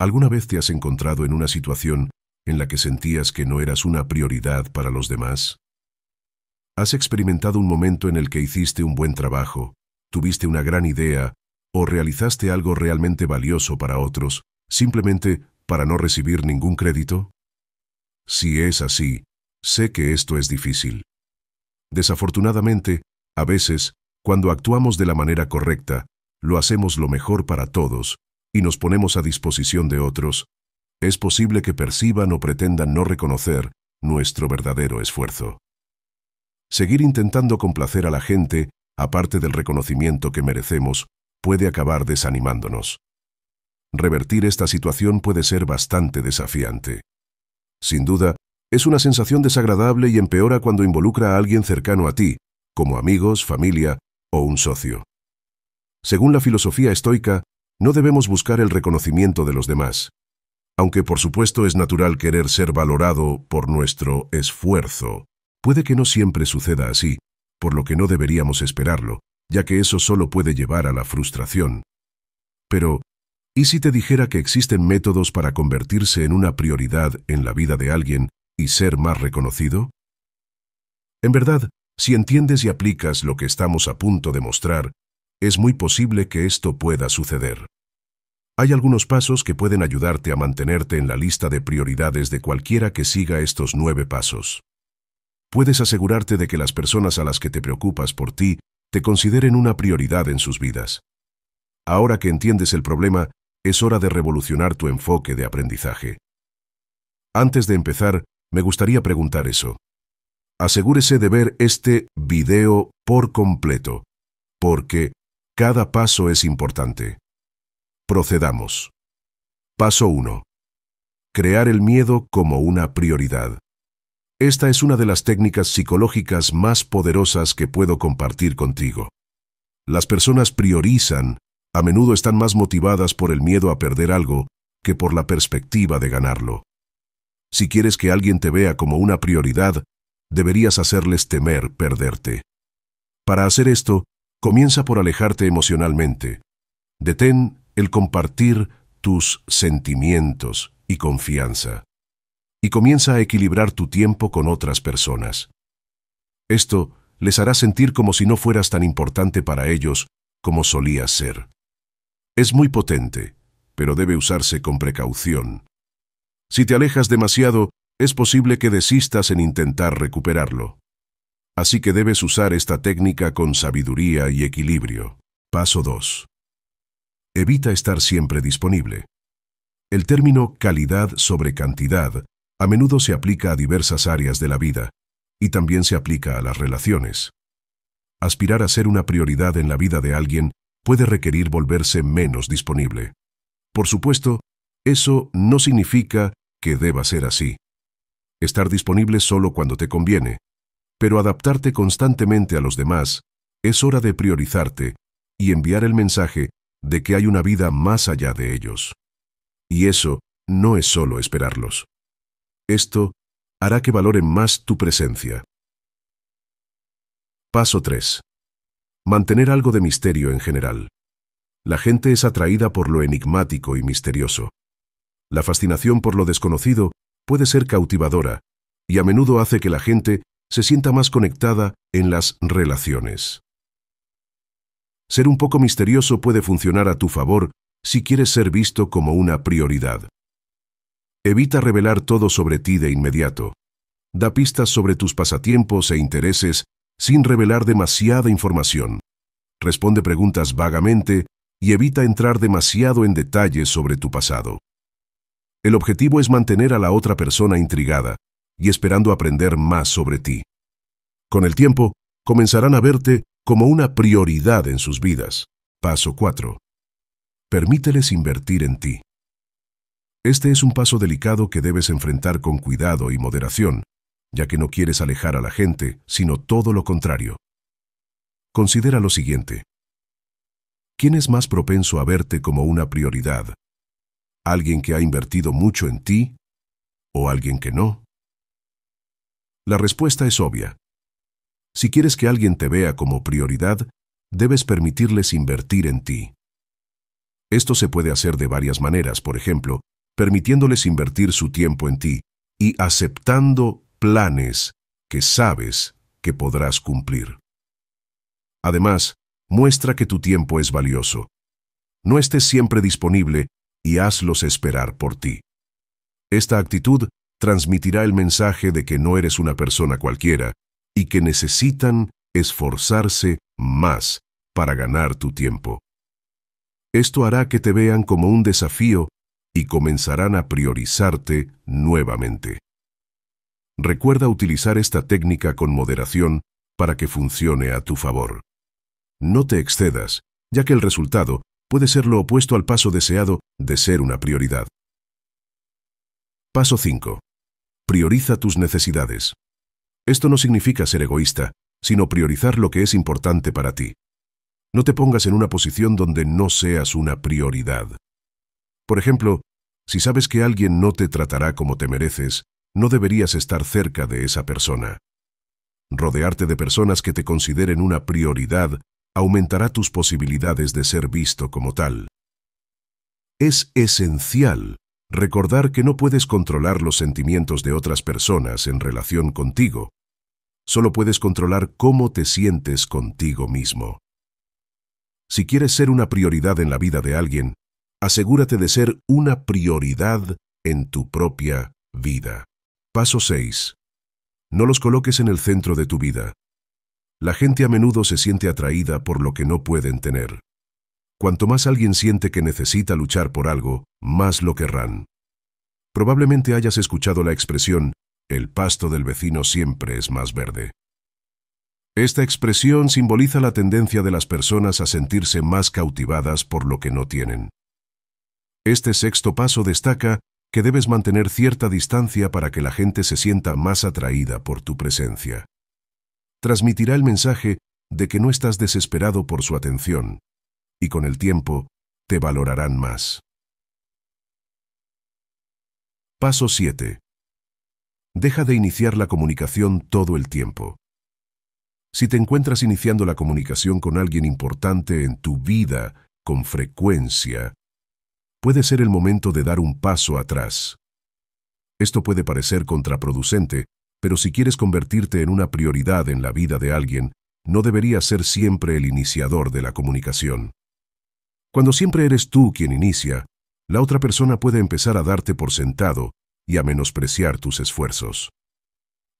¿Alguna vez te has encontrado en una situación en la que sentías que no eras una prioridad para los demás? ¿Has experimentado un momento en el que hiciste un buen trabajo, tuviste una gran idea o realizaste algo realmente valioso para otros, simplemente para no recibir ningún crédito? Si es así, sé que esto es difícil. Desafortunadamente, a veces, cuando actuamos de la manera correcta, lo hacemos lo mejor para todos, y nos ponemos a disposición de otros, es posible que perciban o pretendan no reconocer nuestro verdadero esfuerzo. Seguir intentando complacer a la gente, aparte del reconocimiento que merecemos, puede acabar desanimándonos. Revertir esta situación puede ser bastante desafiante. Sin duda, es una sensación desagradable y empeora cuando involucra a alguien cercano a ti, como amigos, familia o un socio. Según la filosofía estoica, no debemos buscar el reconocimiento de los demás, aunque por supuesto es natural querer ser valorado por nuestro esfuerzo. Puede que no siempre suceda así, por lo que no deberíamos esperarlo, ya que eso solo puede llevar a la frustración. Pero, ¿y si te dijera que existen métodos para convertirse en una prioridad en la vida de alguien y ser más reconocido? En verdad, si entiendes y aplicas lo que estamos a punto de mostrar, es muy posible que esto pueda suceder. Hay algunos pasos que pueden ayudarte a mantenerte en la lista de prioridades de cualquiera que siga estos nueve pasos. Puedes asegurarte de que las personas a las que te preocupas por ti te consideren una prioridad en sus vidas. Ahora que entiendes el problema, es hora de revolucionar tu enfoque de aprendizaje. Antes de empezar, me gustaría preguntar eso. Asegúrese de ver este video por completo, porque cada paso es importante. Procedamos. Paso 1. Crear el miedo como una prioridad. Esta es una de las técnicas psicológicas más poderosas que puedo compartir contigo. Las personas priorizan, a menudo están más motivadas por el miedo a perder algo que por la perspectiva de ganarlo. Si quieres que alguien te vea como una prioridad, deberías hacerles temer perderte. Para hacer esto, Comienza por alejarte emocionalmente. Detén el compartir tus sentimientos y confianza. Y comienza a equilibrar tu tiempo con otras personas. Esto les hará sentir como si no fueras tan importante para ellos como solías ser. Es muy potente, pero debe usarse con precaución. Si te alejas demasiado, es posible que desistas en intentar recuperarlo. Así que debes usar esta técnica con sabiduría y equilibrio. Paso 2. Evita estar siempre disponible. El término calidad sobre cantidad a menudo se aplica a diversas áreas de la vida y también se aplica a las relaciones. Aspirar a ser una prioridad en la vida de alguien puede requerir volverse menos disponible. Por supuesto, eso no significa que deba ser así. Estar disponible solo cuando te conviene, pero adaptarte constantemente a los demás, es hora de priorizarte y enviar el mensaje de que hay una vida más allá de ellos. Y eso no es solo esperarlos. Esto hará que valoren más tu presencia. Paso 3. Mantener algo de misterio en general. La gente es atraída por lo enigmático y misterioso. La fascinación por lo desconocido puede ser cautivadora, y a menudo hace que la gente se sienta más conectada en las relaciones. Ser un poco misterioso puede funcionar a tu favor si quieres ser visto como una prioridad. Evita revelar todo sobre ti de inmediato. Da pistas sobre tus pasatiempos e intereses sin revelar demasiada información. Responde preguntas vagamente y evita entrar demasiado en detalles sobre tu pasado. El objetivo es mantener a la otra persona intrigada, y esperando aprender más sobre ti. Con el tiempo, comenzarán a verte como una prioridad en sus vidas. Paso 4. Permíteles invertir en ti. Este es un paso delicado que debes enfrentar con cuidado y moderación, ya que no quieres alejar a la gente, sino todo lo contrario. Considera lo siguiente. ¿Quién es más propenso a verte como una prioridad? ¿Alguien que ha invertido mucho en ti o alguien que no? La respuesta es obvia. Si quieres que alguien te vea como prioridad, debes permitirles invertir en ti. Esto se puede hacer de varias maneras, por ejemplo, permitiéndoles invertir su tiempo en ti y aceptando planes que sabes que podrás cumplir. Además, muestra que tu tiempo es valioso. No estés siempre disponible y hazlos esperar por ti. Esta actitud transmitirá el mensaje de que no eres una persona cualquiera y que necesitan esforzarse más para ganar tu tiempo. Esto hará que te vean como un desafío y comenzarán a priorizarte nuevamente. Recuerda utilizar esta técnica con moderación para que funcione a tu favor. No te excedas, ya que el resultado puede ser lo opuesto al paso deseado de ser una prioridad. Paso 5. Prioriza tus necesidades. Esto no significa ser egoísta, sino priorizar lo que es importante para ti. No te pongas en una posición donde no seas una prioridad. Por ejemplo, si sabes que alguien no te tratará como te mereces, no deberías estar cerca de esa persona. Rodearte de personas que te consideren una prioridad aumentará tus posibilidades de ser visto como tal. Es esencial Recordar que no puedes controlar los sentimientos de otras personas en relación contigo. Solo puedes controlar cómo te sientes contigo mismo. Si quieres ser una prioridad en la vida de alguien, asegúrate de ser una prioridad en tu propia vida. Paso 6. No los coloques en el centro de tu vida. La gente a menudo se siente atraída por lo que no pueden tener. Cuanto más alguien siente que necesita luchar por algo, más lo querrán. Probablemente hayas escuchado la expresión, el pasto del vecino siempre es más verde. Esta expresión simboliza la tendencia de las personas a sentirse más cautivadas por lo que no tienen. Este sexto paso destaca que debes mantener cierta distancia para que la gente se sienta más atraída por tu presencia. Transmitirá el mensaje de que no estás desesperado por su atención, y con el tiempo te valorarán más. Paso 7. Deja de iniciar la comunicación todo el tiempo. Si te encuentras iniciando la comunicación con alguien importante en tu vida con frecuencia, puede ser el momento de dar un paso atrás. Esto puede parecer contraproducente, pero si quieres convertirte en una prioridad en la vida de alguien, no deberías ser siempre el iniciador de la comunicación. Cuando siempre eres tú quien inicia, la otra persona puede empezar a darte por sentado y a menospreciar tus esfuerzos.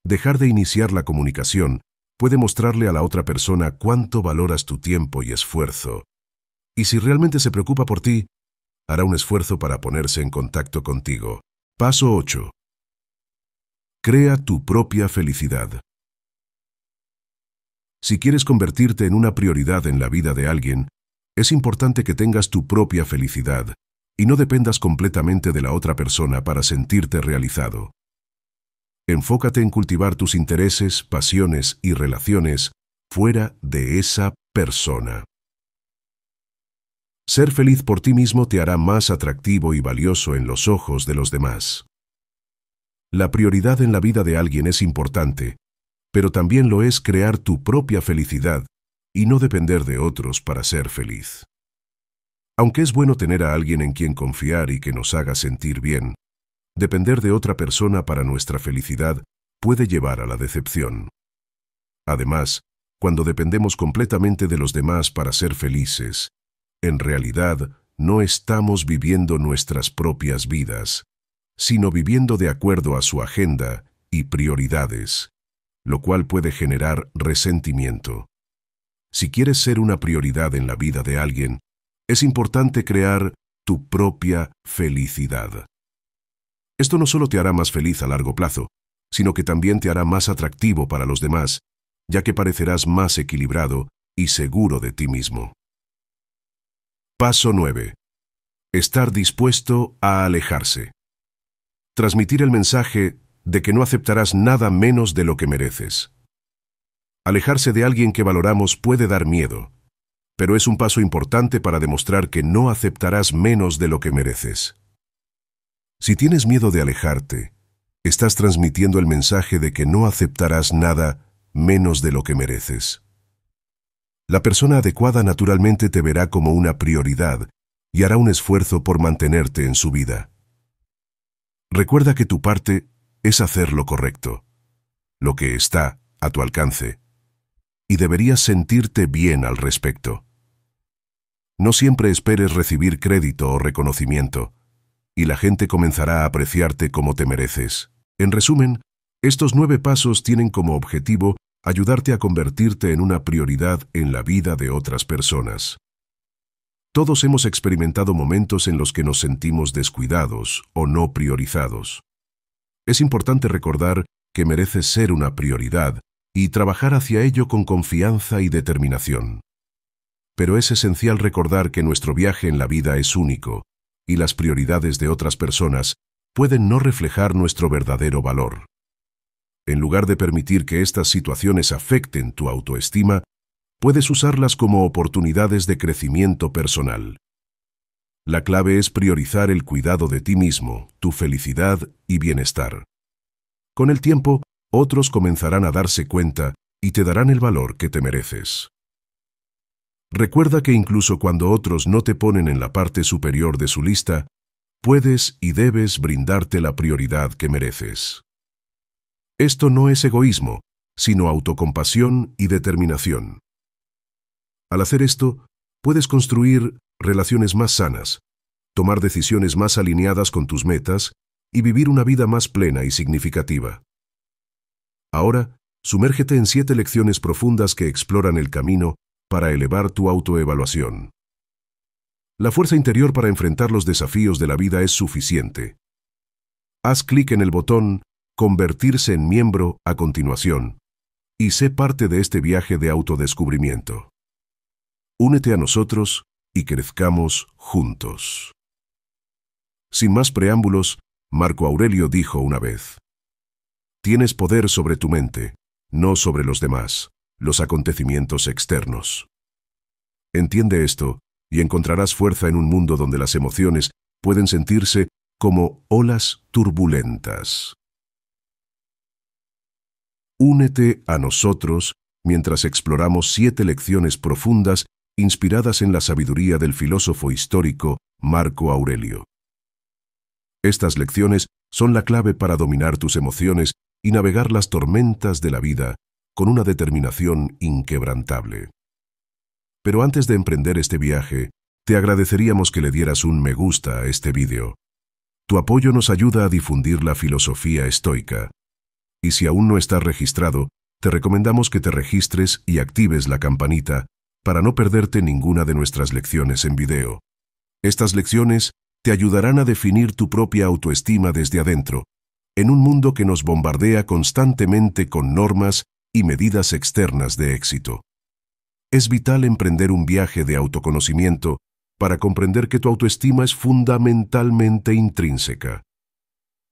Dejar de iniciar la comunicación puede mostrarle a la otra persona cuánto valoras tu tiempo y esfuerzo. Y si realmente se preocupa por ti, hará un esfuerzo para ponerse en contacto contigo. Paso 8. Crea tu propia felicidad. Si quieres convertirte en una prioridad en la vida de alguien, es importante que tengas tu propia felicidad y no dependas completamente de la otra persona para sentirte realizado. Enfócate en cultivar tus intereses, pasiones y relaciones fuera de esa persona. Ser feliz por ti mismo te hará más atractivo y valioso en los ojos de los demás. La prioridad en la vida de alguien es importante, pero también lo es crear tu propia felicidad y no depender de otros para ser feliz. Aunque es bueno tener a alguien en quien confiar y que nos haga sentir bien, depender de otra persona para nuestra felicidad puede llevar a la decepción. Además, cuando dependemos completamente de los demás para ser felices, en realidad no estamos viviendo nuestras propias vidas, sino viviendo de acuerdo a su agenda y prioridades, lo cual puede generar resentimiento. Si quieres ser una prioridad en la vida de alguien, es importante crear tu propia felicidad. Esto no solo te hará más feliz a largo plazo, sino que también te hará más atractivo para los demás, ya que parecerás más equilibrado y seguro de ti mismo. Paso 9. Estar dispuesto a alejarse. Transmitir el mensaje de que no aceptarás nada menos de lo que mereces. Alejarse de alguien que valoramos puede dar miedo, pero es un paso importante para demostrar que no aceptarás menos de lo que mereces. Si tienes miedo de alejarte, estás transmitiendo el mensaje de que no aceptarás nada menos de lo que mereces. La persona adecuada naturalmente te verá como una prioridad y hará un esfuerzo por mantenerte en su vida. Recuerda que tu parte es hacer lo correcto, lo que está a tu alcance y deberías sentirte bien al respecto. No siempre esperes recibir crédito o reconocimiento, y la gente comenzará a apreciarte como te mereces. En resumen, estos nueve pasos tienen como objetivo ayudarte a convertirte en una prioridad en la vida de otras personas. Todos hemos experimentado momentos en los que nos sentimos descuidados o no priorizados. Es importante recordar que mereces ser una prioridad y trabajar hacia ello con confianza y determinación. Pero es esencial recordar que nuestro viaje en la vida es único, y las prioridades de otras personas pueden no reflejar nuestro verdadero valor. En lugar de permitir que estas situaciones afecten tu autoestima, puedes usarlas como oportunidades de crecimiento personal. La clave es priorizar el cuidado de ti mismo, tu felicidad y bienestar. Con el tiempo, otros comenzarán a darse cuenta y te darán el valor que te mereces. Recuerda que incluso cuando otros no te ponen en la parte superior de su lista, puedes y debes brindarte la prioridad que mereces. Esto no es egoísmo, sino autocompasión y determinación. Al hacer esto, puedes construir relaciones más sanas, tomar decisiones más alineadas con tus metas y vivir una vida más plena y significativa. Ahora, sumérgete en siete lecciones profundas que exploran el camino para elevar tu autoevaluación. La fuerza interior para enfrentar los desafíos de la vida es suficiente. Haz clic en el botón Convertirse en miembro a continuación y sé parte de este viaje de autodescubrimiento. Únete a nosotros y crezcamos juntos. Sin más preámbulos, Marco Aurelio dijo una vez, Tienes poder sobre tu mente, no sobre los demás, los acontecimientos externos. Entiende esto y encontrarás fuerza en un mundo donde las emociones pueden sentirse como olas turbulentas. Únete a nosotros mientras exploramos siete lecciones profundas inspiradas en la sabiduría del filósofo histórico Marco Aurelio. Estas lecciones son la clave para dominar tus emociones y navegar las tormentas de la vida con una determinación inquebrantable. Pero antes de emprender este viaje, te agradeceríamos que le dieras un me gusta a este vídeo. Tu apoyo nos ayuda a difundir la filosofía estoica. Y si aún no estás registrado, te recomendamos que te registres y actives la campanita para no perderte ninguna de nuestras lecciones en video. Estas lecciones te ayudarán a definir tu propia autoestima desde adentro en un mundo que nos bombardea constantemente con normas y medidas externas de éxito. Es vital emprender un viaje de autoconocimiento para comprender que tu autoestima es fundamentalmente intrínseca.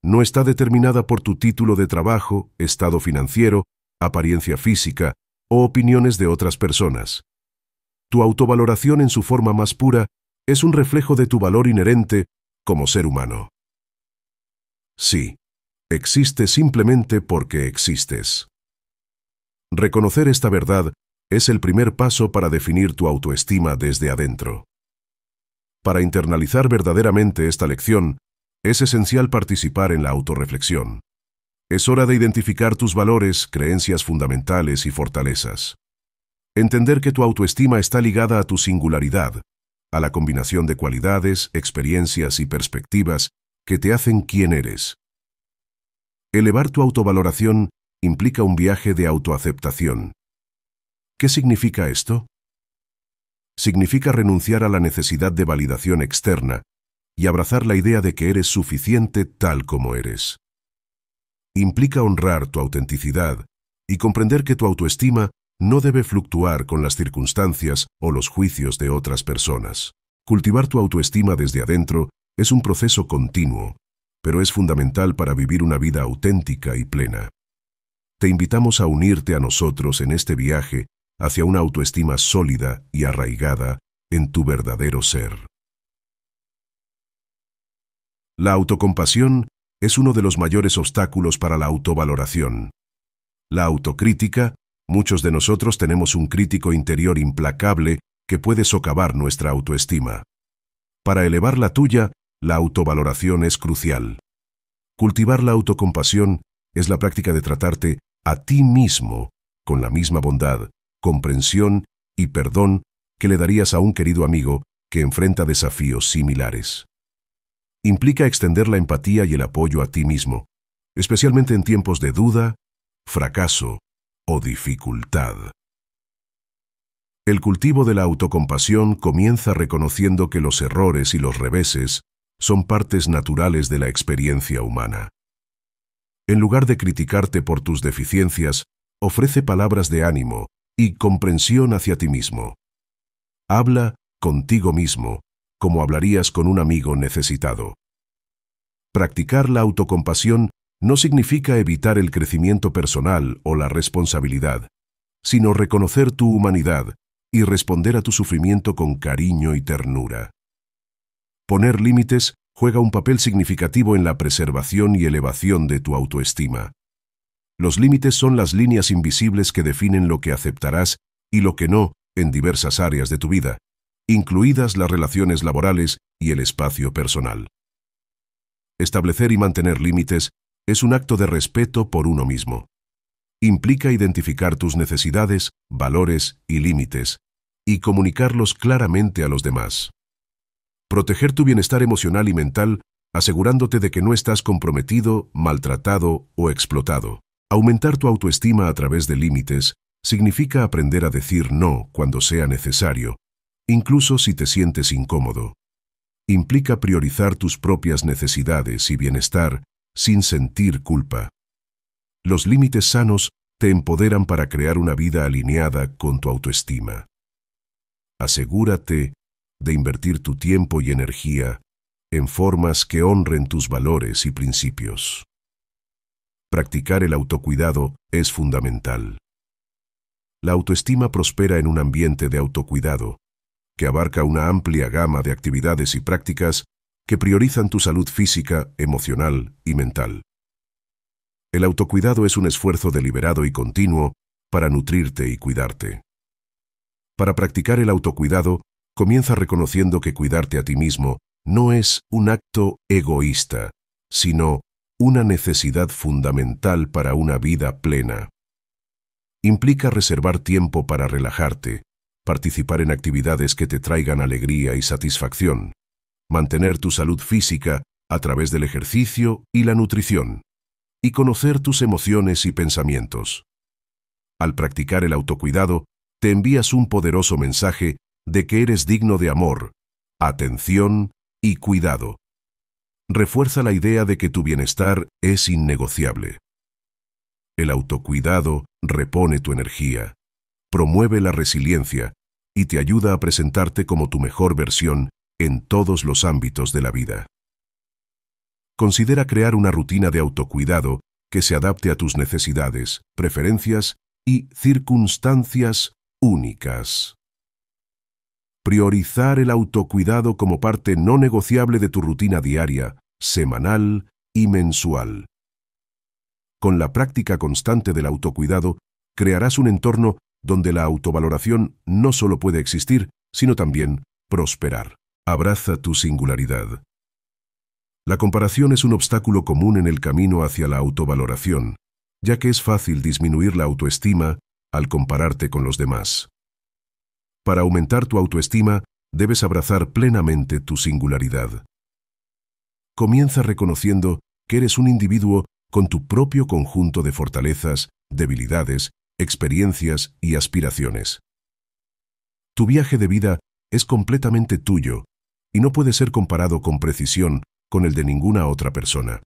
No está determinada por tu título de trabajo, estado financiero, apariencia física o opiniones de otras personas. Tu autovaloración en su forma más pura es un reflejo de tu valor inherente como ser humano. Sí, existe simplemente porque existes. Reconocer esta verdad es el primer paso para definir tu autoestima desde adentro. Para internalizar verdaderamente esta lección, es esencial participar en la autorreflexión. Es hora de identificar tus valores, creencias fundamentales y fortalezas. Entender que tu autoestima está ligada a tu singularidad, a la combinación de cualidades, experiencias y perspectivas que te hacen quien eres. Elevar tu autovaloración implica un viaje de autoaceptación. ¿Qué significa esto? Significa renunciar a la necesidad de validación externa y abrazar la idea de que eres suficiente tal como eres. Implica honrar tu autenticidad y comprender que tu autoestima no debe fluctuar con las circunstancias o los juicios de otras personas. Cultivar tu autoestima desde adentro es un proceso continuo pero es fundamental para vivir una vida auténtica y plena. Te invitamos a unirte a nosotros en este viaje hacia una autoestima sólida y arraigada en tu verdadero ser. La autocompasión es uno de los mayores obstáculos para la autovaloración. La autocrítica, muchos de nosotros tenemos un crítico interior implacable que puede socavar nuestra autoestima. Para elevar la tuya, la autovaloración es crucial. Cultivar la autocompasión es la práctica de tratarte a ti mismo con la misma bondad, comprensión y perdón que le darías a un querido amigo que enfrenta desafíos similares. Implica extender la empatía y el apoyo a ti mismo, especialmente en tiempos de duda, fracaso o dificultad. El cultivo de la autocompasión comienza reconociendo que los errores y los reveses son partes naturales de la experiencia humana. En lugar de criticarte por tus deficiencias, ofrece palabras de ánimo y comprensión hacia ti mismo. Habla contigo mismo, como hablarías con un amigo necesitado. Practicar la autocompasión no significa evitar el crecimiento personal o la responsabilidad, sino reconocer tu humanidad y responder a tu sufrimiento con cariño y ternura. Poner límites juega un papel significativo en la preservación y elevación de tu autoestima. Los límites son las líneas invisibles que definen lo que aceptarás y lo que no en diversas áreas de tu vida, incluidas las relaciones laborales y el espacio personal. Establecer y mantener límites es un acto de respeto por uno mismo. Implica identificar tus necesidades, valores y límites, y comunicarlos claramente a los demás proteger tu bienestar emocional y mental, asegurándote de que no estás comprometido, maltratado o explotado. Aumentar tu autoestima a través de límites significa aprender a decir no cuando sea necesario, incluso si te sientes incómodo. Implica priorizar tus propias necesidades y bienestar sin sentir culpa. Los límites sanos te empoderan para crear una vida alineada con tu autoestima. Asegúrate de invertir tu tiempo y energía en formas que honren tus valores y principios. Practicar el autocuidado es fundamental. La autoestima prospera en un ambiente de autocuidado, que abarca una amplia gama de actividades y prácticas que priorizan tu salud física, emocional y mental. El autocuidado es un esfuerzo deliberado y continuo para nutrirte y cuidarte. Para practicar el autocuidado comienza reconociendo que cuidarte a ti mismo no es un acto egoísta, sino una necesidad fundamental para una vida plena. Implica reservar tiempo para relajarte, participar en actividades que te traigan alegría y satisfacción, mantener tu salud física a través del ejercicio y la nutrición, y conocer tus emociones y pensamientos. Al practicar el autocuidado, te envías un poderoso mensaje de que eres digno de amor, atención y cuidado. Refuerza la idea de que tu bienestar es innegociable. El autocuidado repone tu energía, promueve la resiliencia y te ayuda a presentarte como tu mejor versión en todos los ámbitos de la vida. Considera crear una rutina de autocuidado que se adapte a tus necesidades, preferencias y circunstancias únicas priorizar el autocuidado como parte no negociable de tu rutina diaria, semanal y mensual. Con la práctica constante del autocuidado, crearás un entorno donde la autovaloración no solo puede existir, sino también prosperar. Abraza tu singularidad. La comparación es un obstáculo común en el camino hacia la autovaloración, ya que es fácil disminuir la autoestima al compararte con los demás. Para aumentar tu autoestima, debes abrazar plenamente tu singularidad. Comienza reconociendo que eres un individuo con tu propio conjunto de fortalezas, debilidades, experiencias y aspiraciones. Tu viaje de vida es completamente tuyo y no puede ser comparado con precisión con el de ninguna otra persona.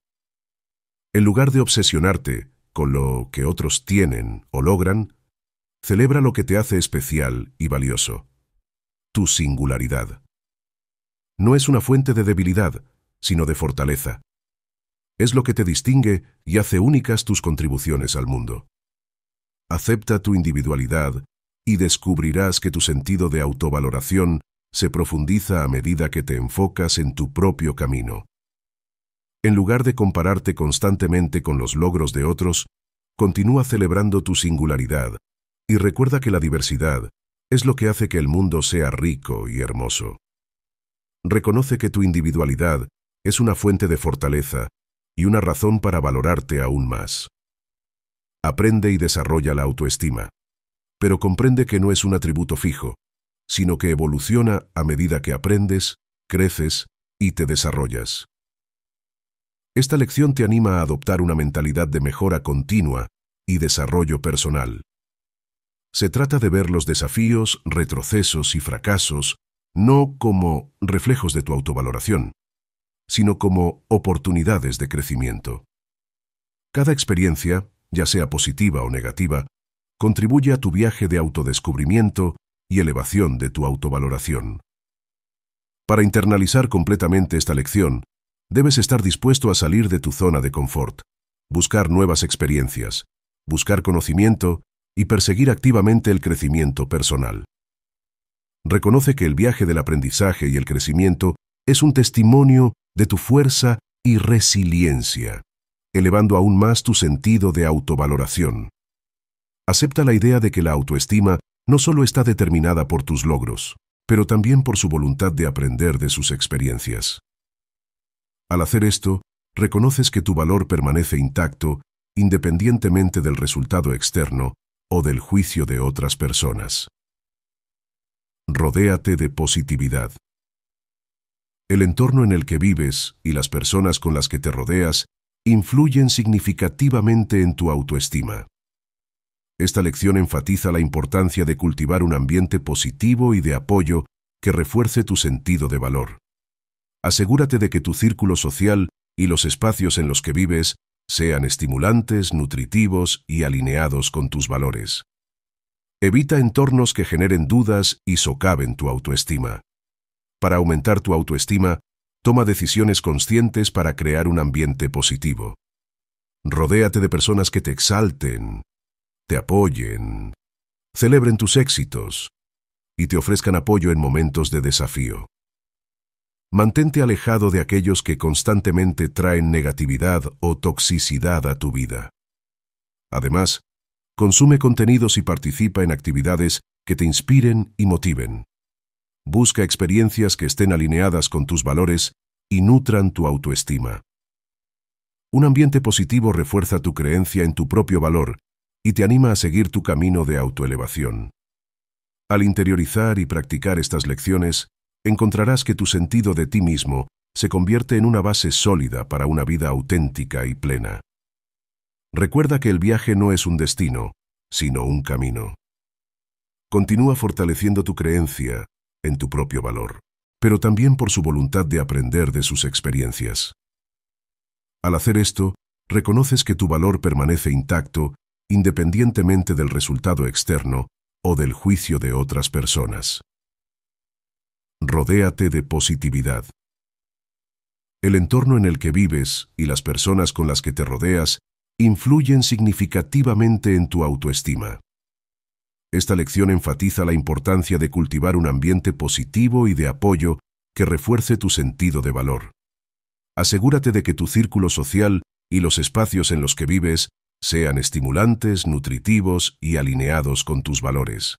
En lugar de obsesionarte con lo que otros tienen o logran, Celebra lo que te hace especial y valioso. Tu singularidad. No es una fuente de debilidad, sino de fortaleza. Es lo que te distingue y hace únicas tus contribuciones al mundo. Acepta tu individualidad y descubrirás que tu sentido de autovaloración se profundiza a medida que te enfocas en tu propio camino. En lugar de compararte constantemente con los logros de otros, continúa celebrando tu singularidad y recuerda que la diversidad es lo que hace que el mundo sea rico y hermoso. Reconoce que tu individualidad es una fuente de fortaleza y una razón para valorarte aún más. Aprende y desarrolla la autoestima, pero comprende que no es un atributo fijo, sino que evoluciona a medida que aprendes, creces y te desarrollas. Esta lección te anima a adoptar una mentalidad de mejora continua y desarrollo personal. Se trata de ver los desafíos, retrocesos y fracasos no como reflejos de tu autovaloración, sino como oportunidades de crecimiento. Cada experiencia, ya sea positiva o negativa, contribuye a tu viaje de autodescubrimiento y elevación de tu autovaloración. Para internalizar completamente esta lección, debes estar dispuesto a salir de tu zona de confort, buscar nuevas experiencias, buscar conocimiento y perseguir activamente el crecimiento personal. Reconoce que el viaje del aprendizaje y el crecimiento es un testimonio de tu fuerza y resiliencia, elevando aún más tu sentido de autovaloración. Acepta la idea de que la autoestima no solo está determinada por tus logros, pero también por su voluntad de aprender de sus experiencias. Al hacer esto, reconoces que tu valor permanece intacto independientemente del resultado externo o del juicio de otras personas. Rodéate de positividad. El entorno en el que vives y las personas con las que te rodeas influyen significativamente en tu autoestima. Esta lección enfatiza la importancia de cultivar un ambiente positivo y de apoyo que refuerce tu sentido de valor. Asegúrate de que tu círculo social y los espacios en los que vives sean estimulantes, nutritivos y alineados con tus valores. Evita entornos que generen dudas y socaven tu autoestima. Para aumentar tu autoestima, toma decisiones conscientes para crear un ambiente positivo. Rodéate de personas que te exalten, te apoyen, celebren tus éxitos y te ofrezcan apoyo en momentos de desafío. Mantente alejado de aquellos que constantemente traen negatividad o toxicidad a tu vida. Además, consume contenidos y participa en actividades que te inspiren y motiven. Busca experiencias que estén alineadas con tus valores y nutran tu autoestima. Un ambiente positivo refuerza tu creencia en tu propio valor y te anima a seguir tu camino de autoelevación. Al interiorizar y practicar estas lecciones, encontrarás que tu sentido de ti mismo se convierte en una base sólida para una vida auténtica y plena. Recuerda que el viaje no es un destino, sino un camino. Continúa fortaleciendo tu creencia en tu propio valor, pero también por su voluntad de aprender de sus experiencias. Al hacer esto, reconoces que tu valor permanece intacto independientemente del resultado externo o del juicio de otras personas. Rodéate de positividad. El entorno en el que vives y las personas con las que te rodeas influyen significativamente en tu autoestima. Esta lección enfatiza la importancia de cultivar un ambiente positivo y de apoyo que refuerce tu sentido de valor. Asegúrate de que tu círculo social y los espacios en los que vives sean estimulantes, nutritivos y alineados con tus valores.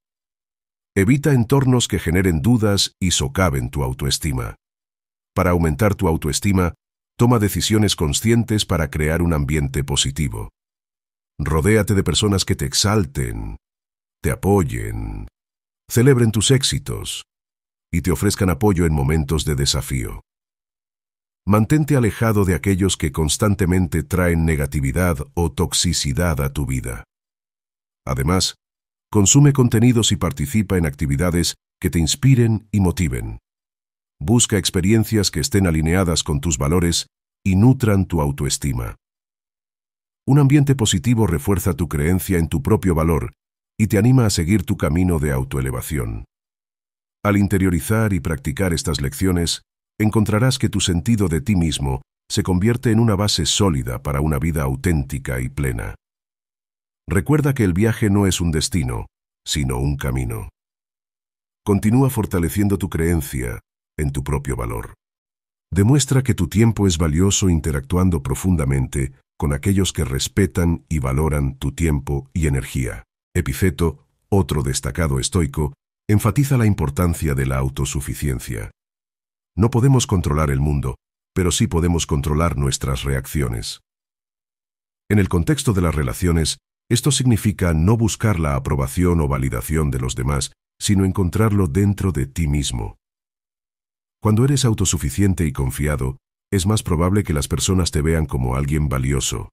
Evita entornos que generen dudas y socaven tu autoestima. Para aumentar tu autoestima, toma decisiones conscientes para crear un ambiente positivo. Rodéate de personas que te exalten, te apoyen, celebren tus éxitos y te ofrezcan apoyo en momentos de desafío. Mantente alejado de aquellos que constantemente traen negatividad o toxicidad a tu vida. Además, Consume contenidos y participa en actividades que te inspiren y motiven. Busca experiencias que estén alineadas con tus valores y nutran tu autoestima. Un ambiente positivo refuerza tu creencia en tu propio valor y te anima a seguir tu camino de autoelevación. Al interiorizar y practicar estas lecciones, encontrarás que tu sentido de ti mismo se convierte en una base sólida para una vida auténtica y plena. Recuerda que el viaje no es un destino, sino un camino. Continúa fortaleciendo tu creencia en tu propio valor. Demuestra que tu tiempo es valioso interactuando profundamente con aquellos que respetan y valoran tu tiempo y energía. Epiceto, otro destacado estoico, enfatiza la importancia de la autosuficiencia. No podemos controlar el mundo, pero sí podemos controlar nuestras reacciones. En el contexto de las relaciones, esto significa no buscar la aprobación o validación de los demás, sino encontrarlo dentro de ti mismo. Cuando eres autosuficiente y confiado, es más probable que las personas te vean como alguien valioso.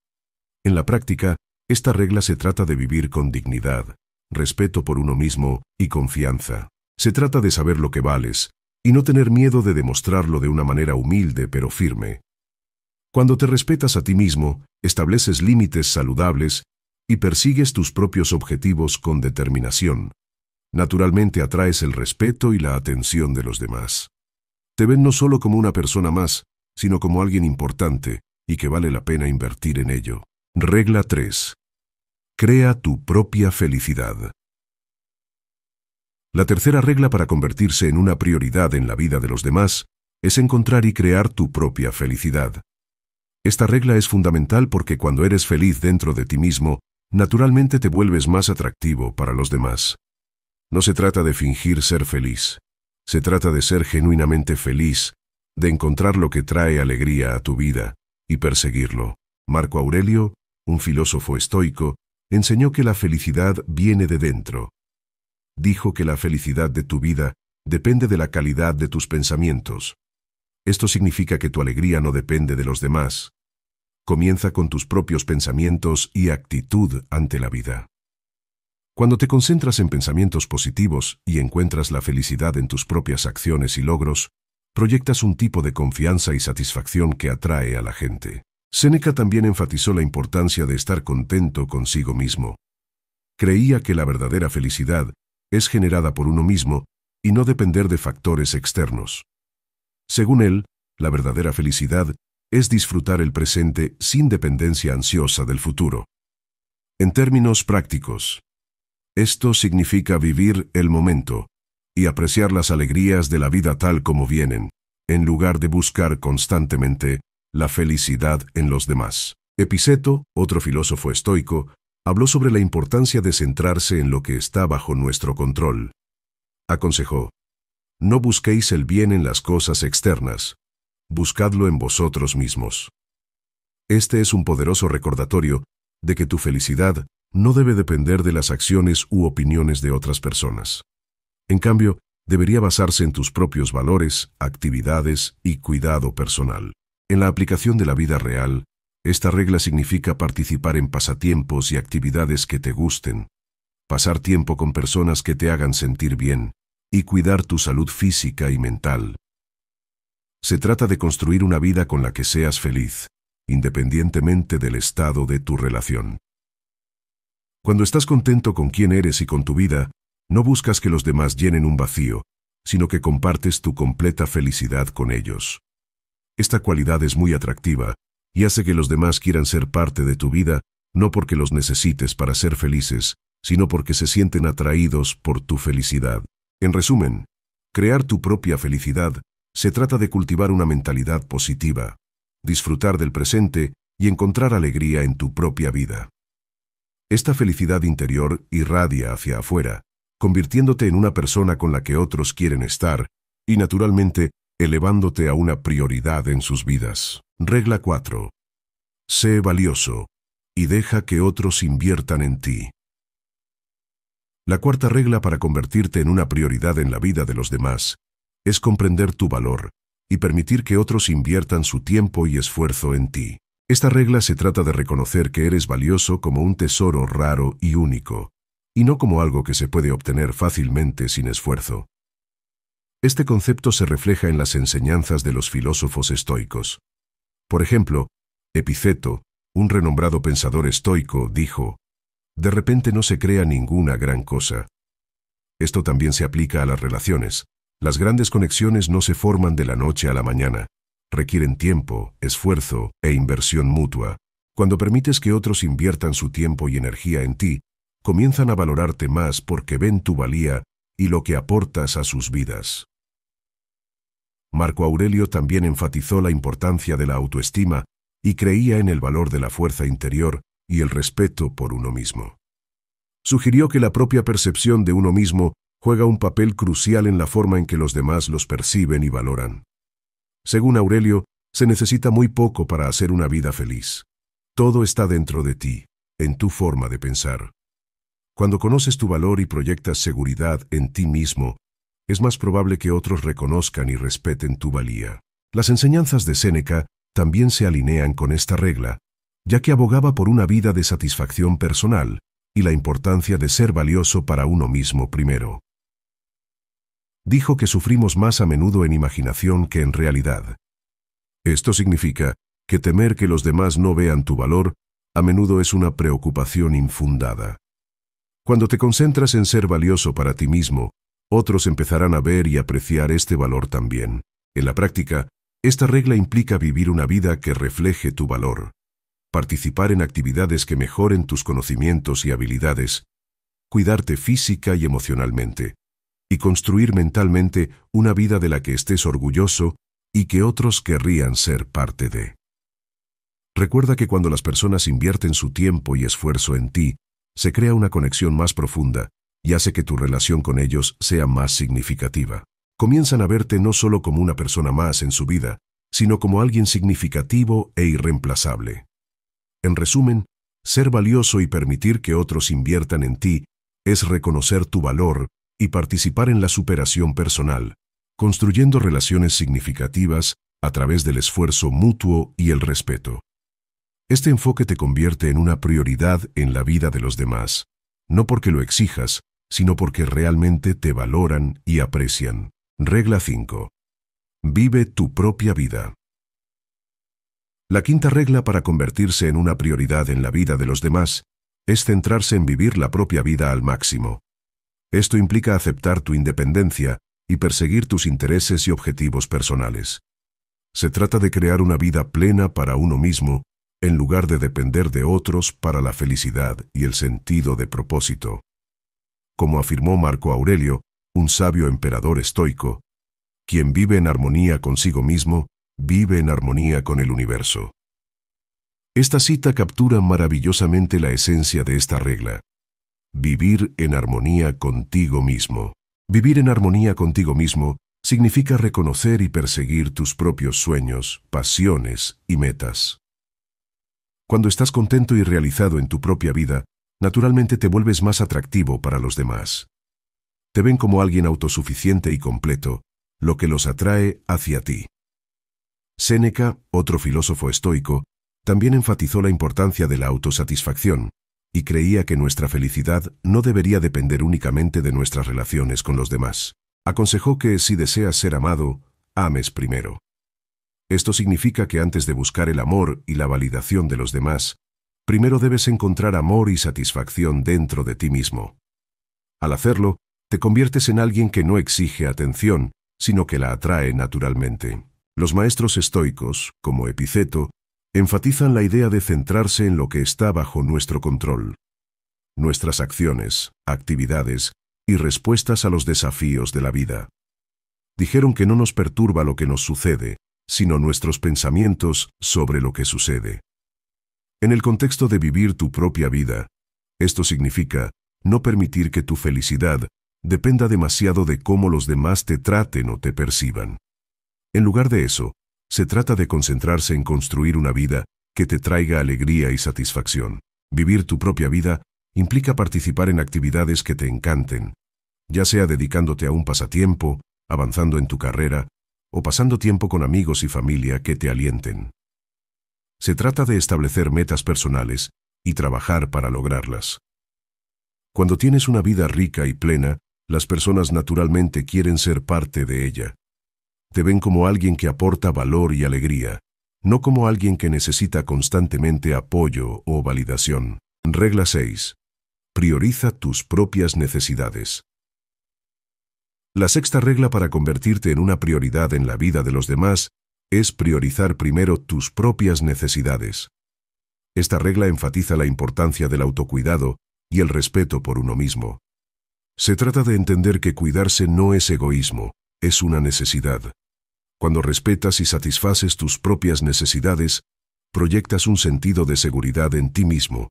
En la práctica, esta regla se trata de vivir con dignidad, respeto por uno mismo y confianza. Se trata de saber lo que vales, y no tener miedo de demostrarlo de una manera humilde pero firme. Cuando te respetas a ti mismo, estableces límites saludables y persigues tus propios objetivos con determinación, naturalmente atraes el respeto y la atención de los demás. Te ven no solo como una persona más, sino como alguien importante y que vale la pena invertir en ello. Regla 3. Crea tu propia felicidad. La tercera regla para convertirse en una prioridad en la vida de los demás es encontrar y crear tu propia felicidad. Esta regla es fundamental porque cuando eres feliz dentro de ti mismo, naturalmente te vuelves más atractivo para los demás. No se trata de fingir ser feliz, se trata de ser genuinamente feliz, de encontrar lo que trae alegría a tu vida y perseguirlo. Marco Aurelio, un filósofo estoico, enseñó que la felicidad viene de dentro. Dijo que la felicidad de tu vida depende de la calidad de tus pensamientos. Esto significa que tu alegría no depende de los demás, comienza con tus propios pensamientos y actitud ante la vida. Cuando te concentras en pensamientos positivos y encuentras la felicidad en tus propias acciones y logros, proyectas un tipo de confianza y satisfacción que atrae a la gente. Seneca también enfatizó la importancia de estar contento consigo mismo. Creía que la verdadera felicidad es generada por uno mismo y no depender de factores externos. Según él, la verdadera felicidad es disfrutar el presente sin dependencia ansiosa del futuro. En términos prácticos, esto significa vivir el momento y apreciar las alegrías de la vida tal como vienen, en lugar de buscar constantemente la felicidad en los demás. Epiceto, otro filósofo estoico, habló sobre la importancia de centrarse en lo que está bajo nuestro control. Aconsejó, no busquéis el bien en las cosas externas, buscadlo en vosotros mismos. Este es un poderoso recordatorio de que tu felicidad no debe depender de las acciones u opiniones de otras personas. En cambio, debería basarse en tus propios valores, actividades y cuidado personal. En la aplicación de la vida real, esta regla significa participar en pasatiempos y actividades que te gusten, pasar tiempo con personas que te hagan sentir bien, y cuidar tu salud física y mental. Se trata de construir una vida con la que seas feliz, independientemente del estado de tu relación. Cuando estás contento con quién eres y con tu vida, no buscas que los demás llenen un vacío, sino que compartes tu completa felicidad con ellos. Esta cualidad es muy atractiva y hace que los demás quieran ser parte de tu vida, no porque los necesites para ser felices, sino porque se sienten atraídos por tu felicidad. En resumen, crear tu propia felicidad se trata de cultivar una mentalidad positiva, disfrutar del presente y encontrar alegría en tu propia vida. Esta felicidad interior irradia hacia afuera, convirtiéndote en una persona con la que otros quieren estar y, naturalmente, elevándote a una prioridad en sus vidas. Regla 4. Sé valioso y deja que otros inviertan en ti. La cuarta regla para convertirte en una prioridad en la vida de los demás es comprender tu valor y permitir que otros inviertan su tiempo y esfuerzo en ti. Esta regla se trata de reconocer que eres valioso como un tesoro raro y único, y no como algo que se puede obtener fácilmente sin esfuerzo. Este concepto se refleja en las enseñanzas de los filósofos estoicos. Por ejemplo, Epiceto, un renombrado pensador estoico, dijo, De repente no se crea ninguna gran cosa. Esto también se aplica a las relaciones. Las grandes conexiones no se forman de la noche a la mañana. Requieren tiempo, esfuerzo e inversión mutua. Cuando permites que otros inviertan su tiempo y energía en ti, comienzan a valorarte más porque ven tu valía y lo que aportas a sus vidas. Marco Aurelio también enfatizó la importancia de la autoestima y creía en el valor de la fuerza interior y el respeto por uno mismo. Sugirió que la propia percepción de uno mismo juega un papel crucial en la forma en que los demás los perciben y valoran. Según Aurelio, se necesita muy poco para hacer una vida feliz. Todo está dentro de ti, en tu forma de pensar. Cuando conoces tu valor y proyectas seguridad en ti mismo, es más probable que otros reconozcan y respeten tu valía. Las enseñanzas de Séneca también se alinean con esta regla, ya que abogaba por una vida de satisfacción personal y la importancia de ser valioso para uno mismo primero dijo que sufrimos más a menudo en imaginación que en realidad. Esto significa que temer que los demás no vean tu valor a menudo es una preocupación infundada. Cuando te concentras en ser valioso para ti mismo, otros empezarán a ver y apreciar este valor también. En la práctica, esta regla implica vivir una vida que refleje tu valor, participar en actividades que mejoren tus conocimientos y habilidades, cuidarte física y emocionalmente, y construir mentalmente una vida de la que estés orgulloso y que otros querrían ser parte de. Recuerda que cuando las personas invierten su tiempo y esfuerzo en ti, se crea una conexión más profunda y hace que tu relación con ellos sea más significativa. Comienzan a verte no solo como una persona más en su vida, sino como alguien significativo e irreemplazable. En resumen, ser valioso y permitir que otros inviertan en ti es reconocer tu valor y participar en la superación personal, construyendo relaciones significativas a través del esfuerzo mutuo y el respeto. Este enfoque te convierte en una prioridad en la vida de los demás, no porque lo exijas, sino porque realmente te valoran y aprecian. Regla 5. Vive tu propia vida. La quinta regla para convertirse en una prioridad en la vida de los demás es centrarse en vivir la propia vida al máximo. Esto implica aceptar tu independencia y perseguir tus intereses y objetivos personales. Se trata de crear una vida plena para uno mismo, en lugar de depender de otros para la felicidad y el sentido de propósito. Como afirmó Marco Aurelio, un sabio emperador estoico, quien vive en armonía consigo mismo, vive en armonía con el universo. Esta cita captura maravillosamente la esencia de esta regla vivir en armonía contigo mismo. Vivir en armonía contigo mismo significa reconocer y perseguir tus propios sueños, pasiones y metas. Cuando estás contento y realizado en tu propia vida, naturalmente te vuelves más atractivo para los demás. Te ven como alguien autosuficiente y completo, lo que los atrae hacia ti. Séneca, otro filósofo estoico, también enfatizó la importancia de la autosatisfacción, y creía que nuestra felicidad no debería depender únicamente de nuestras relaciones con los demás. Aconsejó que si deseas ser amado, ames primero. Esto significa que antes de buscar el amor y la validación de los demás, primero debes encontrar amor y satisfacción dentro de ti mismo. Al hacerlo, te conviertes en alguien que no exige atención, sino que la atrae naturalmente. Los maestros estoicos, como Epiceto, enfatizan la idea de centrarse en lo que está bajo nuestro control. Nuestras acciones, actividades y respuestas a los desafíos de la vida. Dijeron que no nos perturba lo que nos sucede, sino nuestros pensamientos sobre lo que sucede. En el contexto de vivir tu propia vida, esto significa no permitir que tu felicidad dependa demasiado de cómo los demás te traten o te perciban. En lugar de eso, se trata de concentrarse en construir una vida que te traiga alegría y satisfacción. Vivir tu propia vida implica participar en actividades que te encanten, ya sea dedicándote a un pasatiempo, avanzando en tu carrera, o pasando tiempo con amigos y familia que te alienten. Se trata de establecer metas personales y trabajar para lograrlas. Cuando tienes una vida rica y plena, las personas naturalmente quieren ser parte de ella. Te ven como alguien que aporta valor y alegría, no como alguien que necesita constantemente apoyo o validación. Regla 6. Prioriza tus propias necesidades. La sexta regla para convertirte en una prioridad en la vida de los demás es priorizar primero tus propias necesidades. Esta regla enfatiza la importancia del autocuidado y el respeto por uno mismo. Se trata de entender que cuidarse no es egoísmo, es una necesidad. Cuando respetas y satisfaces tus propias necesidades, proyectas un sentido de seguridad en ti mismo